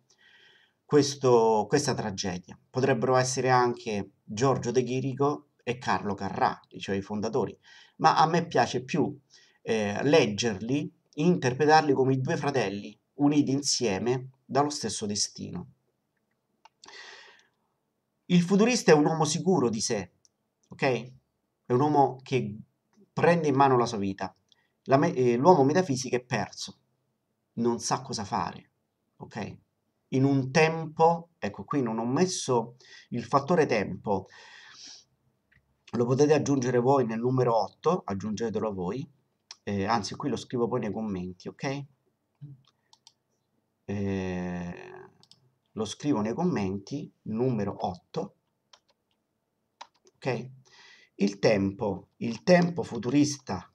questo, questa tragedia. Potrebbero essere anche Giorgio De Chirico e Carlo Carrà, cioè i fondatori, ma a me piace più eh, leggerli, interpretarli come i due fratelli uniti insieme dallo stesso destino. Il futurista è un uomo sicuro di sé, ok? È un uomo che prende in mano la sua vita. La me- eh, l'uomo metafisico è perso, non sa cosa fare, ok? In un tempo, ecco qui non ho messo il fattore tempo, lo potete aggiungere voi nel numero 8, aggiungetelo voi, eh, anzi qui lo scrivo poi nei commenti, ok? Eh, lo scrivo nei commenti, numero 8, ok? Il tempo, il tempo futurista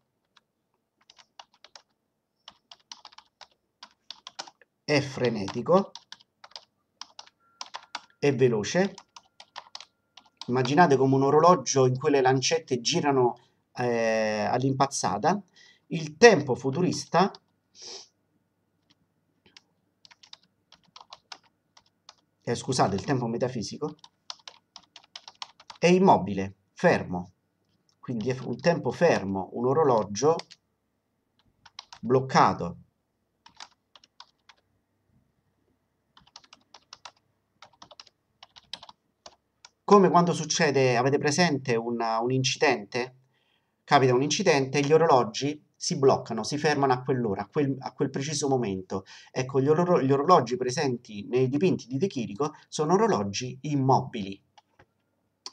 è frenetico, è veloce, immaginate come un orologio in cui le lancette girano eh, all'impazzata, il tempo futurista eh, scusate, il tempo metafisico è immobile, fermo. Quindi è un tempo fermo, un orologio bloccato. Come quando succede, avete presente una, un incidente? Capita un incidente, gli orologi si bloccano, si fermano a quell'ora, a quel, a quel preciso momento. Ecco, gli, or- gli orologi presenti nei dipinti di De Chirico sono orologi immobili,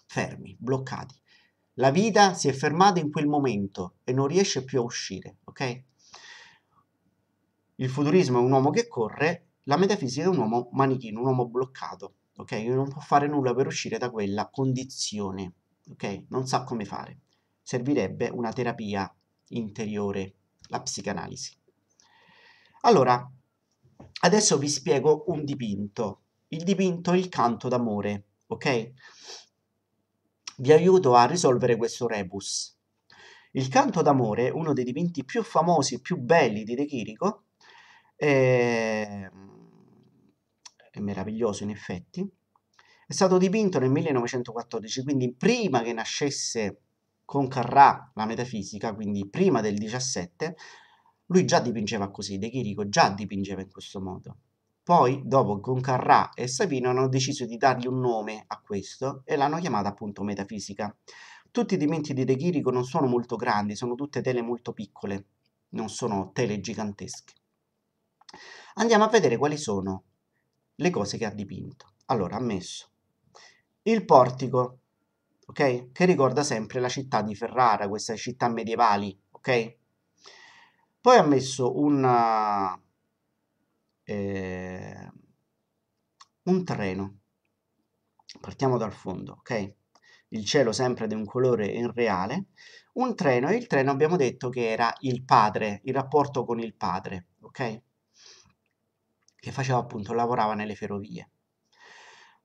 fermi, bloccati. La vita si è fermata in quel momento e non riesce più a uscire, ok? Il futurismo è un uomo che corre, la metafisica è un uomo manichino, un uomo bloccato, ok? Non può fare nulla per uscire da quella condizione, ok? Non sa come fare. Servirebbe una terapia interiore, la psicanalisi. Allora, adesso vi spiego un dipinto. Il dipinto Il canto d'amore, ok? Vi aiuto a risolvere questo rebus. Il canto d'amore, uno dei dipinti più famosi e più belli di De Chirico, è... è meraviglioso in effetti, è stato dipinto nel 1914, quindi prima che nascesse con Carrà, la metafisica, quindi prima del 17, lui già dipingeva così, De Chirico già dipingeva in questo modo. Poi, dopo con Carrà e Savino hanno deciso di dargli un nome a questo e l'hanno chiamata appunto metafisica. Tutti i dipinti di De Chirico non sono molto grandi, sono tutte tele molto piccole, non sono tele gigantesche. Andiamo a vedere quali sono le cose che ha dipinto. Allora, ha messo il portico ok? Che ricorda sempre la città di Ferrara, queste città medievali, ok? Poi ha messo una, eh, un treno, Partiamo dal fondo, ok? Il cielo sempre di un colore irreale. Un treno, e il treno abbiamo detto che era il padre, il rapporto con il padre, ok? Che faceva appunto, lavorava nelle ferrovie.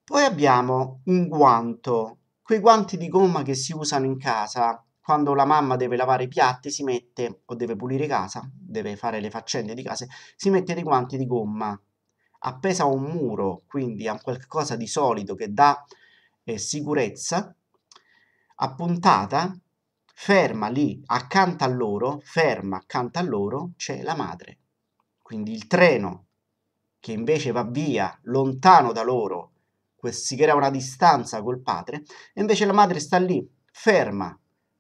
Poi abbiamo un guanto Quei guanti di gomma che si usano in casa quando la mamma deve lavare i piatti si mette, o deve pulire casa, deve fare le faccende di casa, si mette dei guanti di gomma appesa a un muro, quindi a qualcosa di solido che dà eh, sicurezza, appuntata, ferma lì, accanto a loro, ferma accanto a loro, c'è la madre. Quindi il treno che invece va via, lontano da loro, si crea una distanza col padre e invece la madre sta lì, ferma,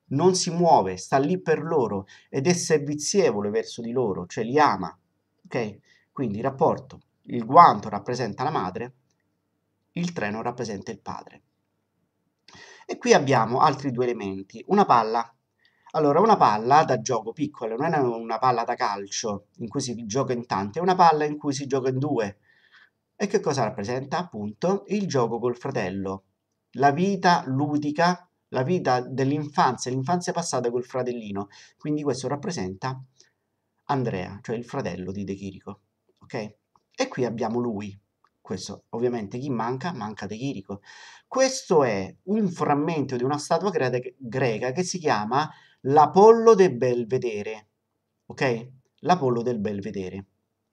non si muove, sta lì per loro ed è servizievole verso di loro, cioè li ama. Ok? Quindi il rapporto, il guanto rappresenta la madre, il treno rappresenta il padre. E qui abbiamo altri due elementi, una palla. Allora, una palla da gioco piccola, non è una palla da calcio in cui si gioca in tanti, è una palla in cui si gioca in due, e che cosa rappresenta? Appunto il gioco col fratello, la vita ludica, la vita dell'infanzia, l'infanzia passata col fratellino. Quindi questo rappresenta Andrea, cioè il fratello di De Chirico. Ok? E qui abbiamo lui. Questo ovviamente chi manca? Manca De Chirico. Questo è un frammento di una statua greca che si chiama l'Apollo del Belvedere. Ok? L'Apollo del Belvedere.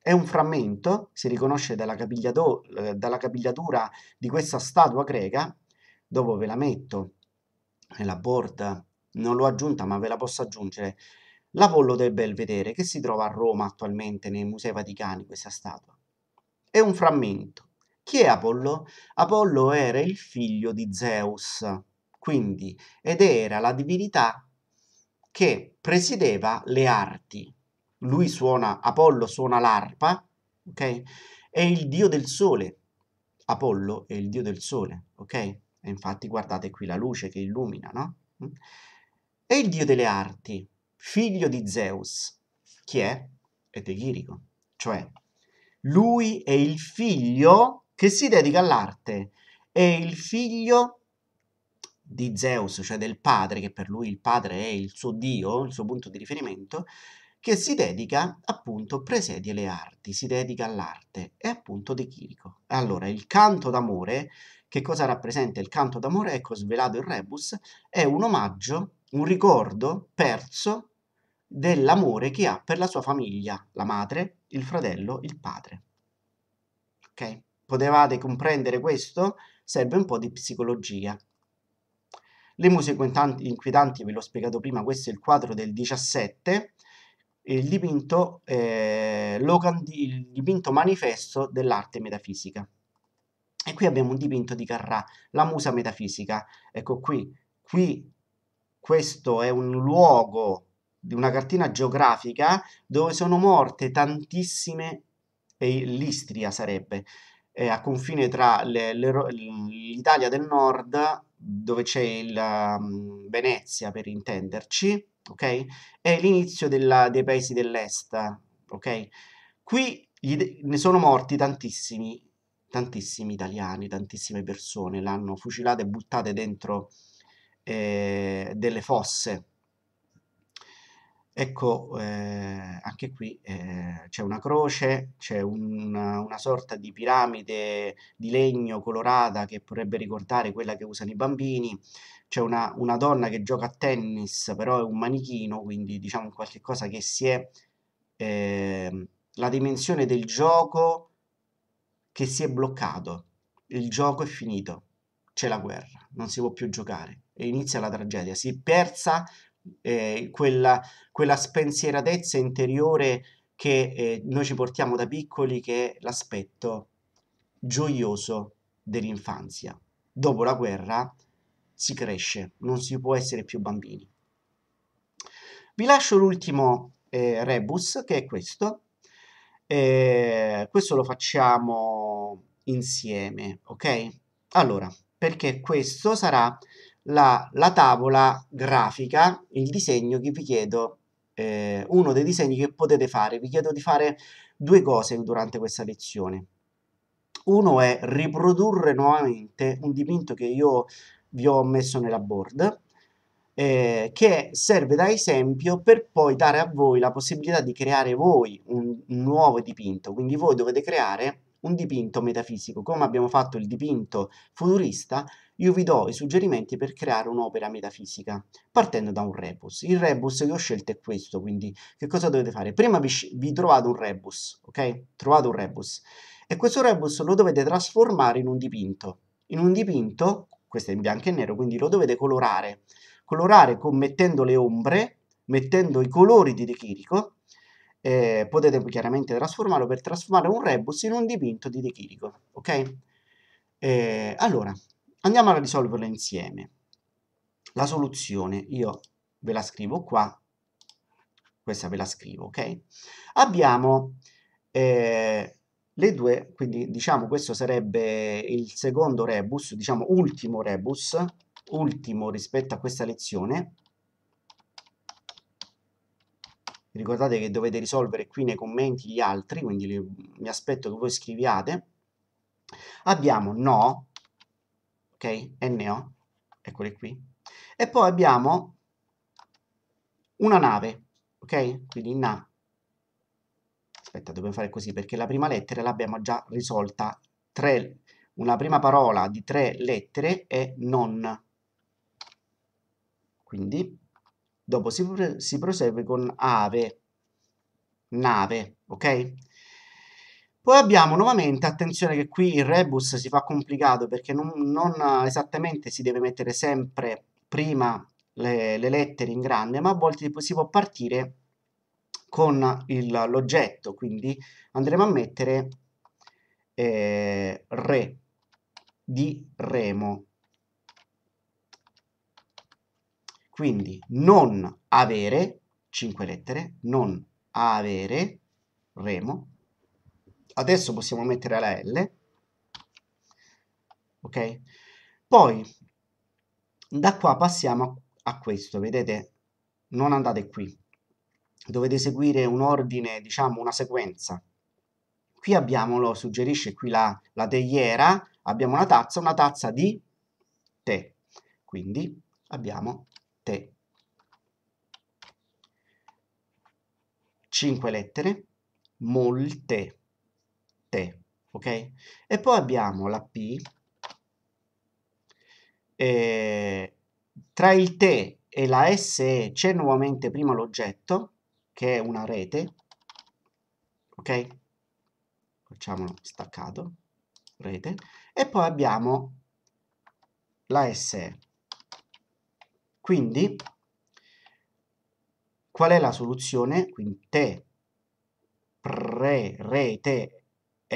È un frammento, si riconosce dalla, eh, dalla capigliatura di questa statua greca, dopo ve la metto nella board, non l'ho aggiunta ma ve la posso aggiungere, l'Apollo del Belvedere che si trova a Roma attualmente nei Musei Vaticani, questa statua. È un frammento. Chi è Apollo? Apollo era il figlio di Zeus, quindi, ed era la divinità che presideva le arti, lui suona, Apollo suona l'arpa, ok? È il dio del sole, Apollo è il dio del sole, ok? E infatti guardate qui la luce che illumina, no? Mm? È il dio delle arti, figlio di Zeus. Chi è? È Tegirico, cioè lui è il figlio che si dedica all'arte, è il figlio di Zeus, cioè del padre, che per lui il padre è il suo dio, il suo punto di riferimento, che si dedica appunto, presedia le arti, si dedica all'arte, è appunto De Chirico. Allora, il canto d'amore, che cosa rappresenta il canto d'amore? Ecco, svelato il rebus, è un omaggio, un ricordo perso dell'amore che ha per la sua famiglia, la madre, il fratello, il padre. Ok? Potevate comprendere questo? Serve un po' di psicologia. Le musiche inquietanti, ve l'ho spiegato prima, questo è il quadro del 17, il dipinto, eh, Locandi, il dipinto manifesto dell'arte metafisica. E qui abbiamo un dipinto di Carrà, la musa metafisica. Ecco qui, qui questo è un luogo di una cartina geografica dove sono morte tantissime, e l'Istria sarebbe, eh, a confine tra l'Italia del nord, dove c'è il um, Venezia per intenderci, ok? È l'inizio dei paesi dell'est, ok? Qui gli, ne sono morti tantissimi, tantissimi italiani, tantissime persone, l'hanno fucilata e buttata dentro eh, delle fosse, Ecco, eh, anche qui eh, c'è una croce, c'è una, una, sorta di piramide di legno colorata che potrebbe ricordare quella che usano i bambini, c'è una, una donna che gioca a tennis, però è un manichino, quindi diciamo qualcosa che si è... Eh, la dimensione del gioco che si è bloccato, il gioco è finito, c'è la guerra, non si può più giocare e inizia la tragedia, si è persa eh, quella, quella, spensieratezza interiore che eh, noi ci portiamo da piccoli, che è l'aspetto gioioso dell'infanzia. Dopo la guerra si cresce, non si può essere più bambini. Vi lascio l'ultimo eh, rebus, che è questo. Eh, questo lo facciamo insieme, ok? Allora, perché questo sarà la, la tavola grafica, il disegno che vi chiedo, eh, uno dei disegni che potete fare. Vi chiedo di fare due cose durante questa lezione. Uno è riprodurre nuovamente un dipinto che io vi ho messo nella board, eh, che serve da esempio per poi dare a voi la possibilità di creare voi un, un nuovo dipinto. Quindi voi dovete creare un dipinto metafisico, come abbiamo fatto il dipinto futurista, io vi do i suggerimenti per creare un'opera metafisica partendo da un rebus. Il rebus che ho scelto è questo, quindi che cosa dovete fare? Prima vi, vi trovate un rebus, ok? Trovate un rebus e questo rebus lo dovete trasformare in un dipinto. In un dipinto, questo è in bianco e nero, quindi lo dovete colorare. Colorare con, mettendo le ombre, mettendo i colori di De Chirico, eh, potete chiaramente trasformarlo per trasformare un rebus in un dipinto di De Chirico, ok? Eh, allora, Andiamo a risolverlo insieme. La soluzione, io ve la scrivo qua, questa ve la scrivo, ok? Abbiamo eh, le due, quindi diciamo questo sarebbe il secondo rebus, diciamo ultimo rebus, ultimo rispetto a questa lezione. Ricordate che dovete risolvere qui nei commenti gli altri, quindi li, mi aspetto che voi scriviate. Abbiamo no, ok? NO, eccole qui. E poi abbiamo una nave, ok? Quindi NA. Aspetta, dobbiamo fare così perché la prima lettera l'abbiamo già risolta. Tre, una prima parola di tre lettere è non. Quindi dopo si, si prosegue con ave, nave, ok? Poi abbiamo nuovamente, attenzione che qui il rebus si fa complicato perché non, non esattamente si deve mettere sempre prima le, le, lettere in grande, ma a volte si può partire con l'oggetto, quindi andremo a mettere eh, re di remo. Quindi non avere, 5 lettere, non avere remo adesso possiamo mettere la L ok poi da qua passiamo a questo vedete non andate qui dovete seguire un ordine diciamo una sequenza qui abbiamo lo suggerisce qui la, la tegliera abbiamo una tazza una tazza di tè quindi abbiamo tè 5 lettere molte te, ok? E poi abbiamo la P eh, tra il T e la SE c'è nuovamente prima l'oggetto, che è una rete, ok? Facciamolo staccato, rete, e poi abbiamo la SE. Quindi, qual è la soluzione? Quindi T pre rete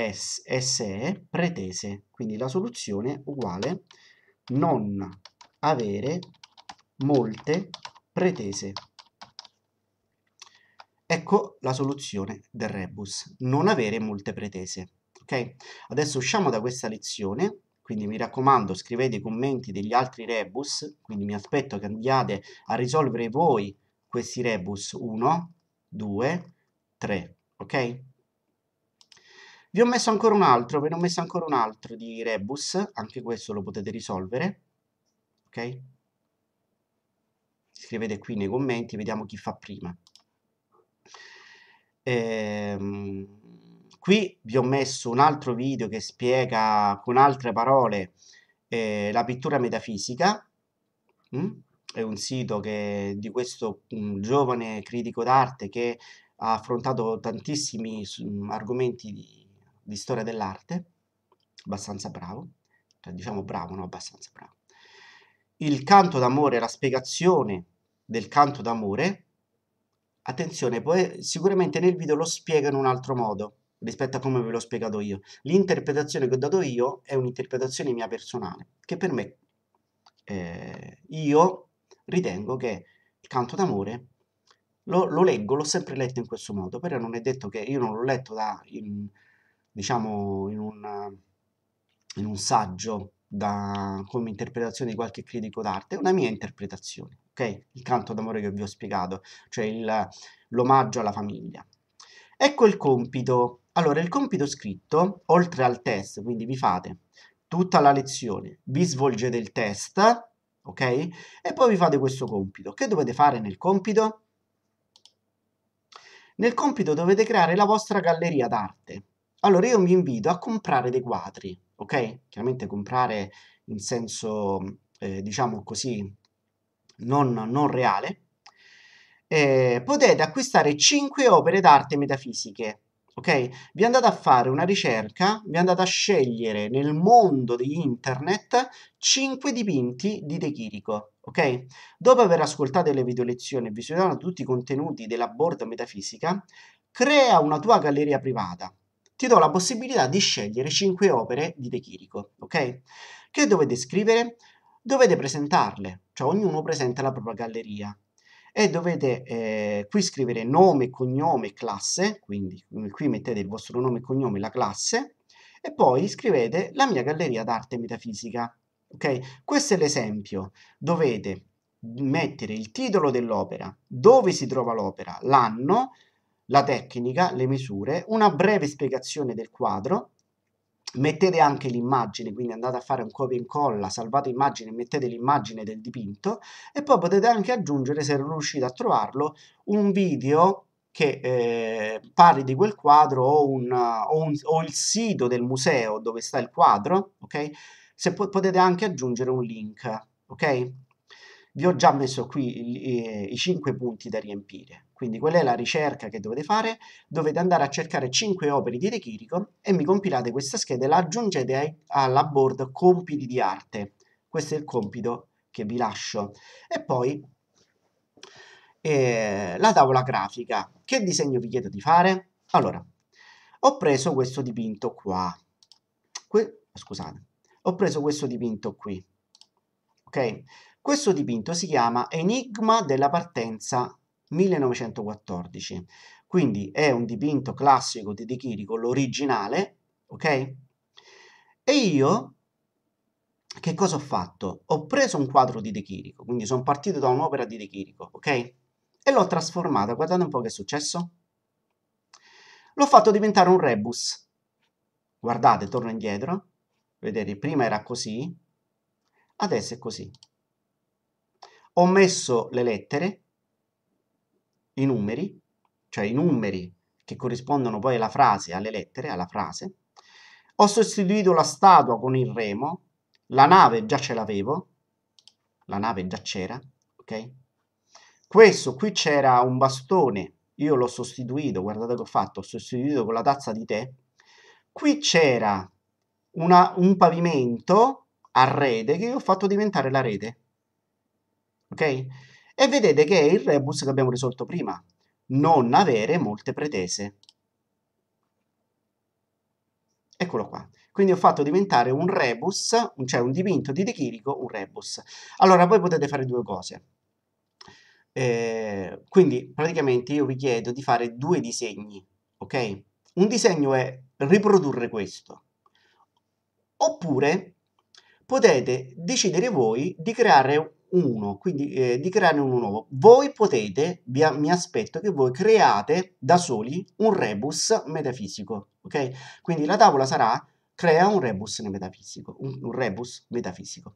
SE pretese, quindi la soluzione uguale non avere molte pretese. Ecco la soluzione del rebus, non avere molte pretese. Ok? Adesso usciamo da questa lezione, quindi mi raccomando scrivete i commenti degli altri rebus, quindi mi aspetto che andiate a risolvere voi questi rebus 1, 2, 3. Ok? Vi ho messo ancora un altro, ve ne ho messo ancora un altro di rebus, anche questo lo potete risolvere, ok? Scrivete qui nei commenti, vediamo chi fa prima. Ehm, qui vi ho messo un altro video che spiega con altre parole eh, la pittura metafisica, mm? è un sito che, di questo giovane critico d'arte che ha affrontato tantissimi mm, argomenti di di storia dell'arte, abbastanza bravo, cioè, diciamo bravo, no abbastanza bravo. Il canto d'amore, la spiegazione del canto d'amore, attenzione, poi sicuramente nel video lo spiega in un altro modo rispetto a come ve l'ho spiegato io. L'interpretazione che ho dato io è un'interpretazione mia personale, che per me eh, io ritengo che il canto d'amore lo, lo, leggo, l'ho sempre letto in questo modo, però non è detto che io non l'ho letto da... In, diciamo, in un, in un saggio da, come interpretazione di qualche critico d'arte, è una mia interpretazione, ok? Il canto d'amore che vi ho spiegato, cioè il, l'omaggio alla famiglia. Ecco il compito. Allora, il compito scritto, oltre al test, quindi vi fate tutta la lezione, vi svolgete il test, ok? E poi vi fate questo compito. Che dovete fare nel compito? Nel compito dovete creare la vostra galleria d'arte. Allora io vi invito a comprare dei quadri, ok? Chiaramente comprare in senso, eh, diciamo così, non, non reale. Eh, potete acquistare 5 opere d'arte metafisiche, ok? Vi andate a fare una ricerca, vi andate a scegliere nel mondo di internet 5 dipinti di De Chirico, ok? Dopo aver ascoltato le video lezioni e visionato tutti i contenuti della board metafisica, crea una tua galleria privata, ti do la possibilità di scegliere 5 opere di De Chirico, ok? Che dovete scrivere? Dovete presentarle, cioè ognuno presenta la propria galleria e dovete eh, qui scrivere nome, cognome, classe, quindi qui mettete il vostro nome, cognome, la classe e poi scrivete la mia galleria d'arte metafisica, ok? Questo è l'esempio, dovete mettere il titolo dell'opera, dove si trova l'opera, l'anno, la tecnica, le misure, una breve spiegazione del quadro, mettete anche l'immagine, quindi andate a fare un copia e incolla, salvate immagine e mettete l'immagine del dipinto e poi potete anche aggiungere, se non riuscite a trovarlo, un video che eh, parli di quel quadro o, un, o, un, o, il sito del museo dove sta il quadro, ok? Se po potete anche aggiungere un link, ok? Vi ho già messo qui eh, i, i, i 5 punti da riempire. Quindi qual è la ricerca che dovete fare? Dovete andare a cercare 5 opere di De Chirico e mi compilate questa scheda e la aggiungete ai, alla board compiti di arte. Questo è il compito che vi lascio. E poi eh, la tavola grafica. Che disegno vi chiedo di fare? Allora, ho preso questo dipinto qua. Que scusate, ho preso questo dipinto qui. Ok? Questo dipinto si chiama Enigma della partenza 1914. Quindi è un dipinto classico di De Chirico, l'originale, ok? E io che cosa ho fatto? Ho preso un quadro di De Chirico, quindi sono partito da un'opera di De Chirico, ok? E l'ho trasformata, guardate un po' che è successo. L'ho fatto diventare un rebus. Guardate, torno indietro. Vedete, prima era così, adesso è così. Ho messo le lettere, i numeri, cioè i numeri che corrispondono poi alla frase, alle lettere, alla frase. Ho sostituito la statua con il remo, la nave già ce l'avevo, la nave già c'era, ok? Questo qui c'era un bastone, io l'ho sostituito, guardate che ho fatto, ho sostituito con la tazza di tè. Qui c'era un pavimento a rete che io ho fatto diventare la rete, ok? e vedete che è il rebus che abbiamo risolto prima. Non avere molte pretese. Eccolo qua. Quindi ho fatto diventare un rebus, cioè un dipinto di De Chirico, un rebus. Allora, voi potete fare due cose. Eh, quindi, praticamente, io vi chiedo di fare due disegni, ok? Un disegno è riprodurre questo. Oppure potete decidere voi di creare 1, quindi eh, di creare uno nuovo. Voi potete, vi, mi aspetto che voi create da soli un rebus metafisico, ok? Quindi la tavola sarà crea un rebus metafisico, un, un rebus metafisico.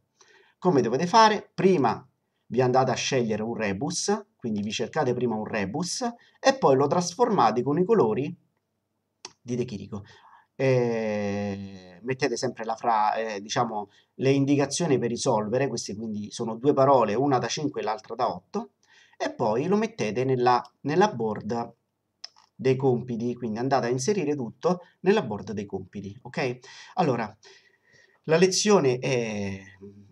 Come dovete fare? Prima vi andate a scegliere un rebus, quindi vi cercate prima un rebus e poi lo trasformate con i colori di De Chirico eh, mettete sempre la fra, eh, diciamo, le indicazioni per risolvere, queste quindi sono due parole, una da 5 e l'altra da 8, e poi lo mettete nella, nella board dei compiti, quindi andate a inserire tutto nella board dei compiti, ok? Allora, la lezione è,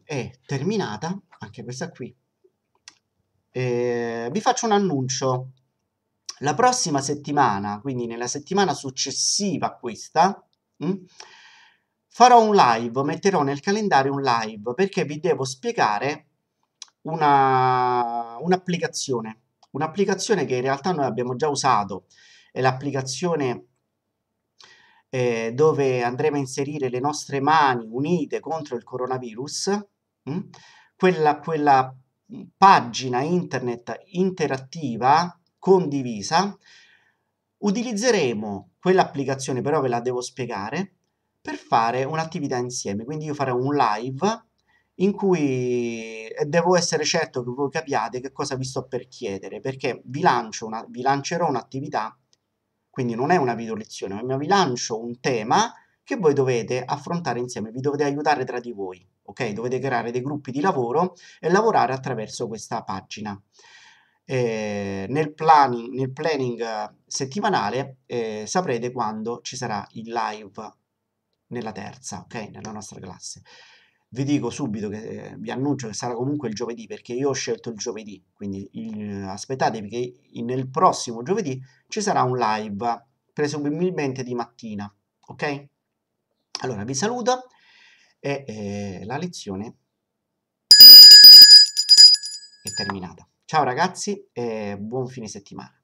è terminata, anche questa qui. Eh, vi faccio un annuncio la prossima settimana, quindi nella settimana successiva a questa, mm, farò un live, metterò nel calendario un live perché vi devo spiegare una, un'applicazione, un'applicazione che in realtà noi abbiamo già usato, è l'applicazione eh, dove andremo a inserire le nostre mani unite contro il coronavirus, mm, quella, quella mm, pagina internet interattiva condivisa, utilizzeremo quell'applicazione, però ve la devo spiegare, per fare un'attività insieme. Quindi io farò un live in cui devo essere certo che voi capiate che cosa vi sto per chiedere, perché vi, una, vi lancerò un'attività, quindi non è una video lezione, ma vi lancio un tema che voi dovete affrontare insieme, vi dovete aiutare tra di voi, ok? Dovete creare dei gruppi di lavoro e lavorare attraverso questa pagina eh, nel, planning, nel, planning, eh, settimanale eh, saprete quando ci sarà il live nella terza, ok? Nella nostra classe. Vi dico subito che eh, vi annuncio che sarà comunque il giovedì perché io ho scelto il giovedì, quindi il, aspettatevi che nel prossimo giovedì ci sarà un live, presumibilmente di mattina, ok? Allora vi saluto e eh, la lezione è terminata. Ciao ragazzi e buon fine settimana.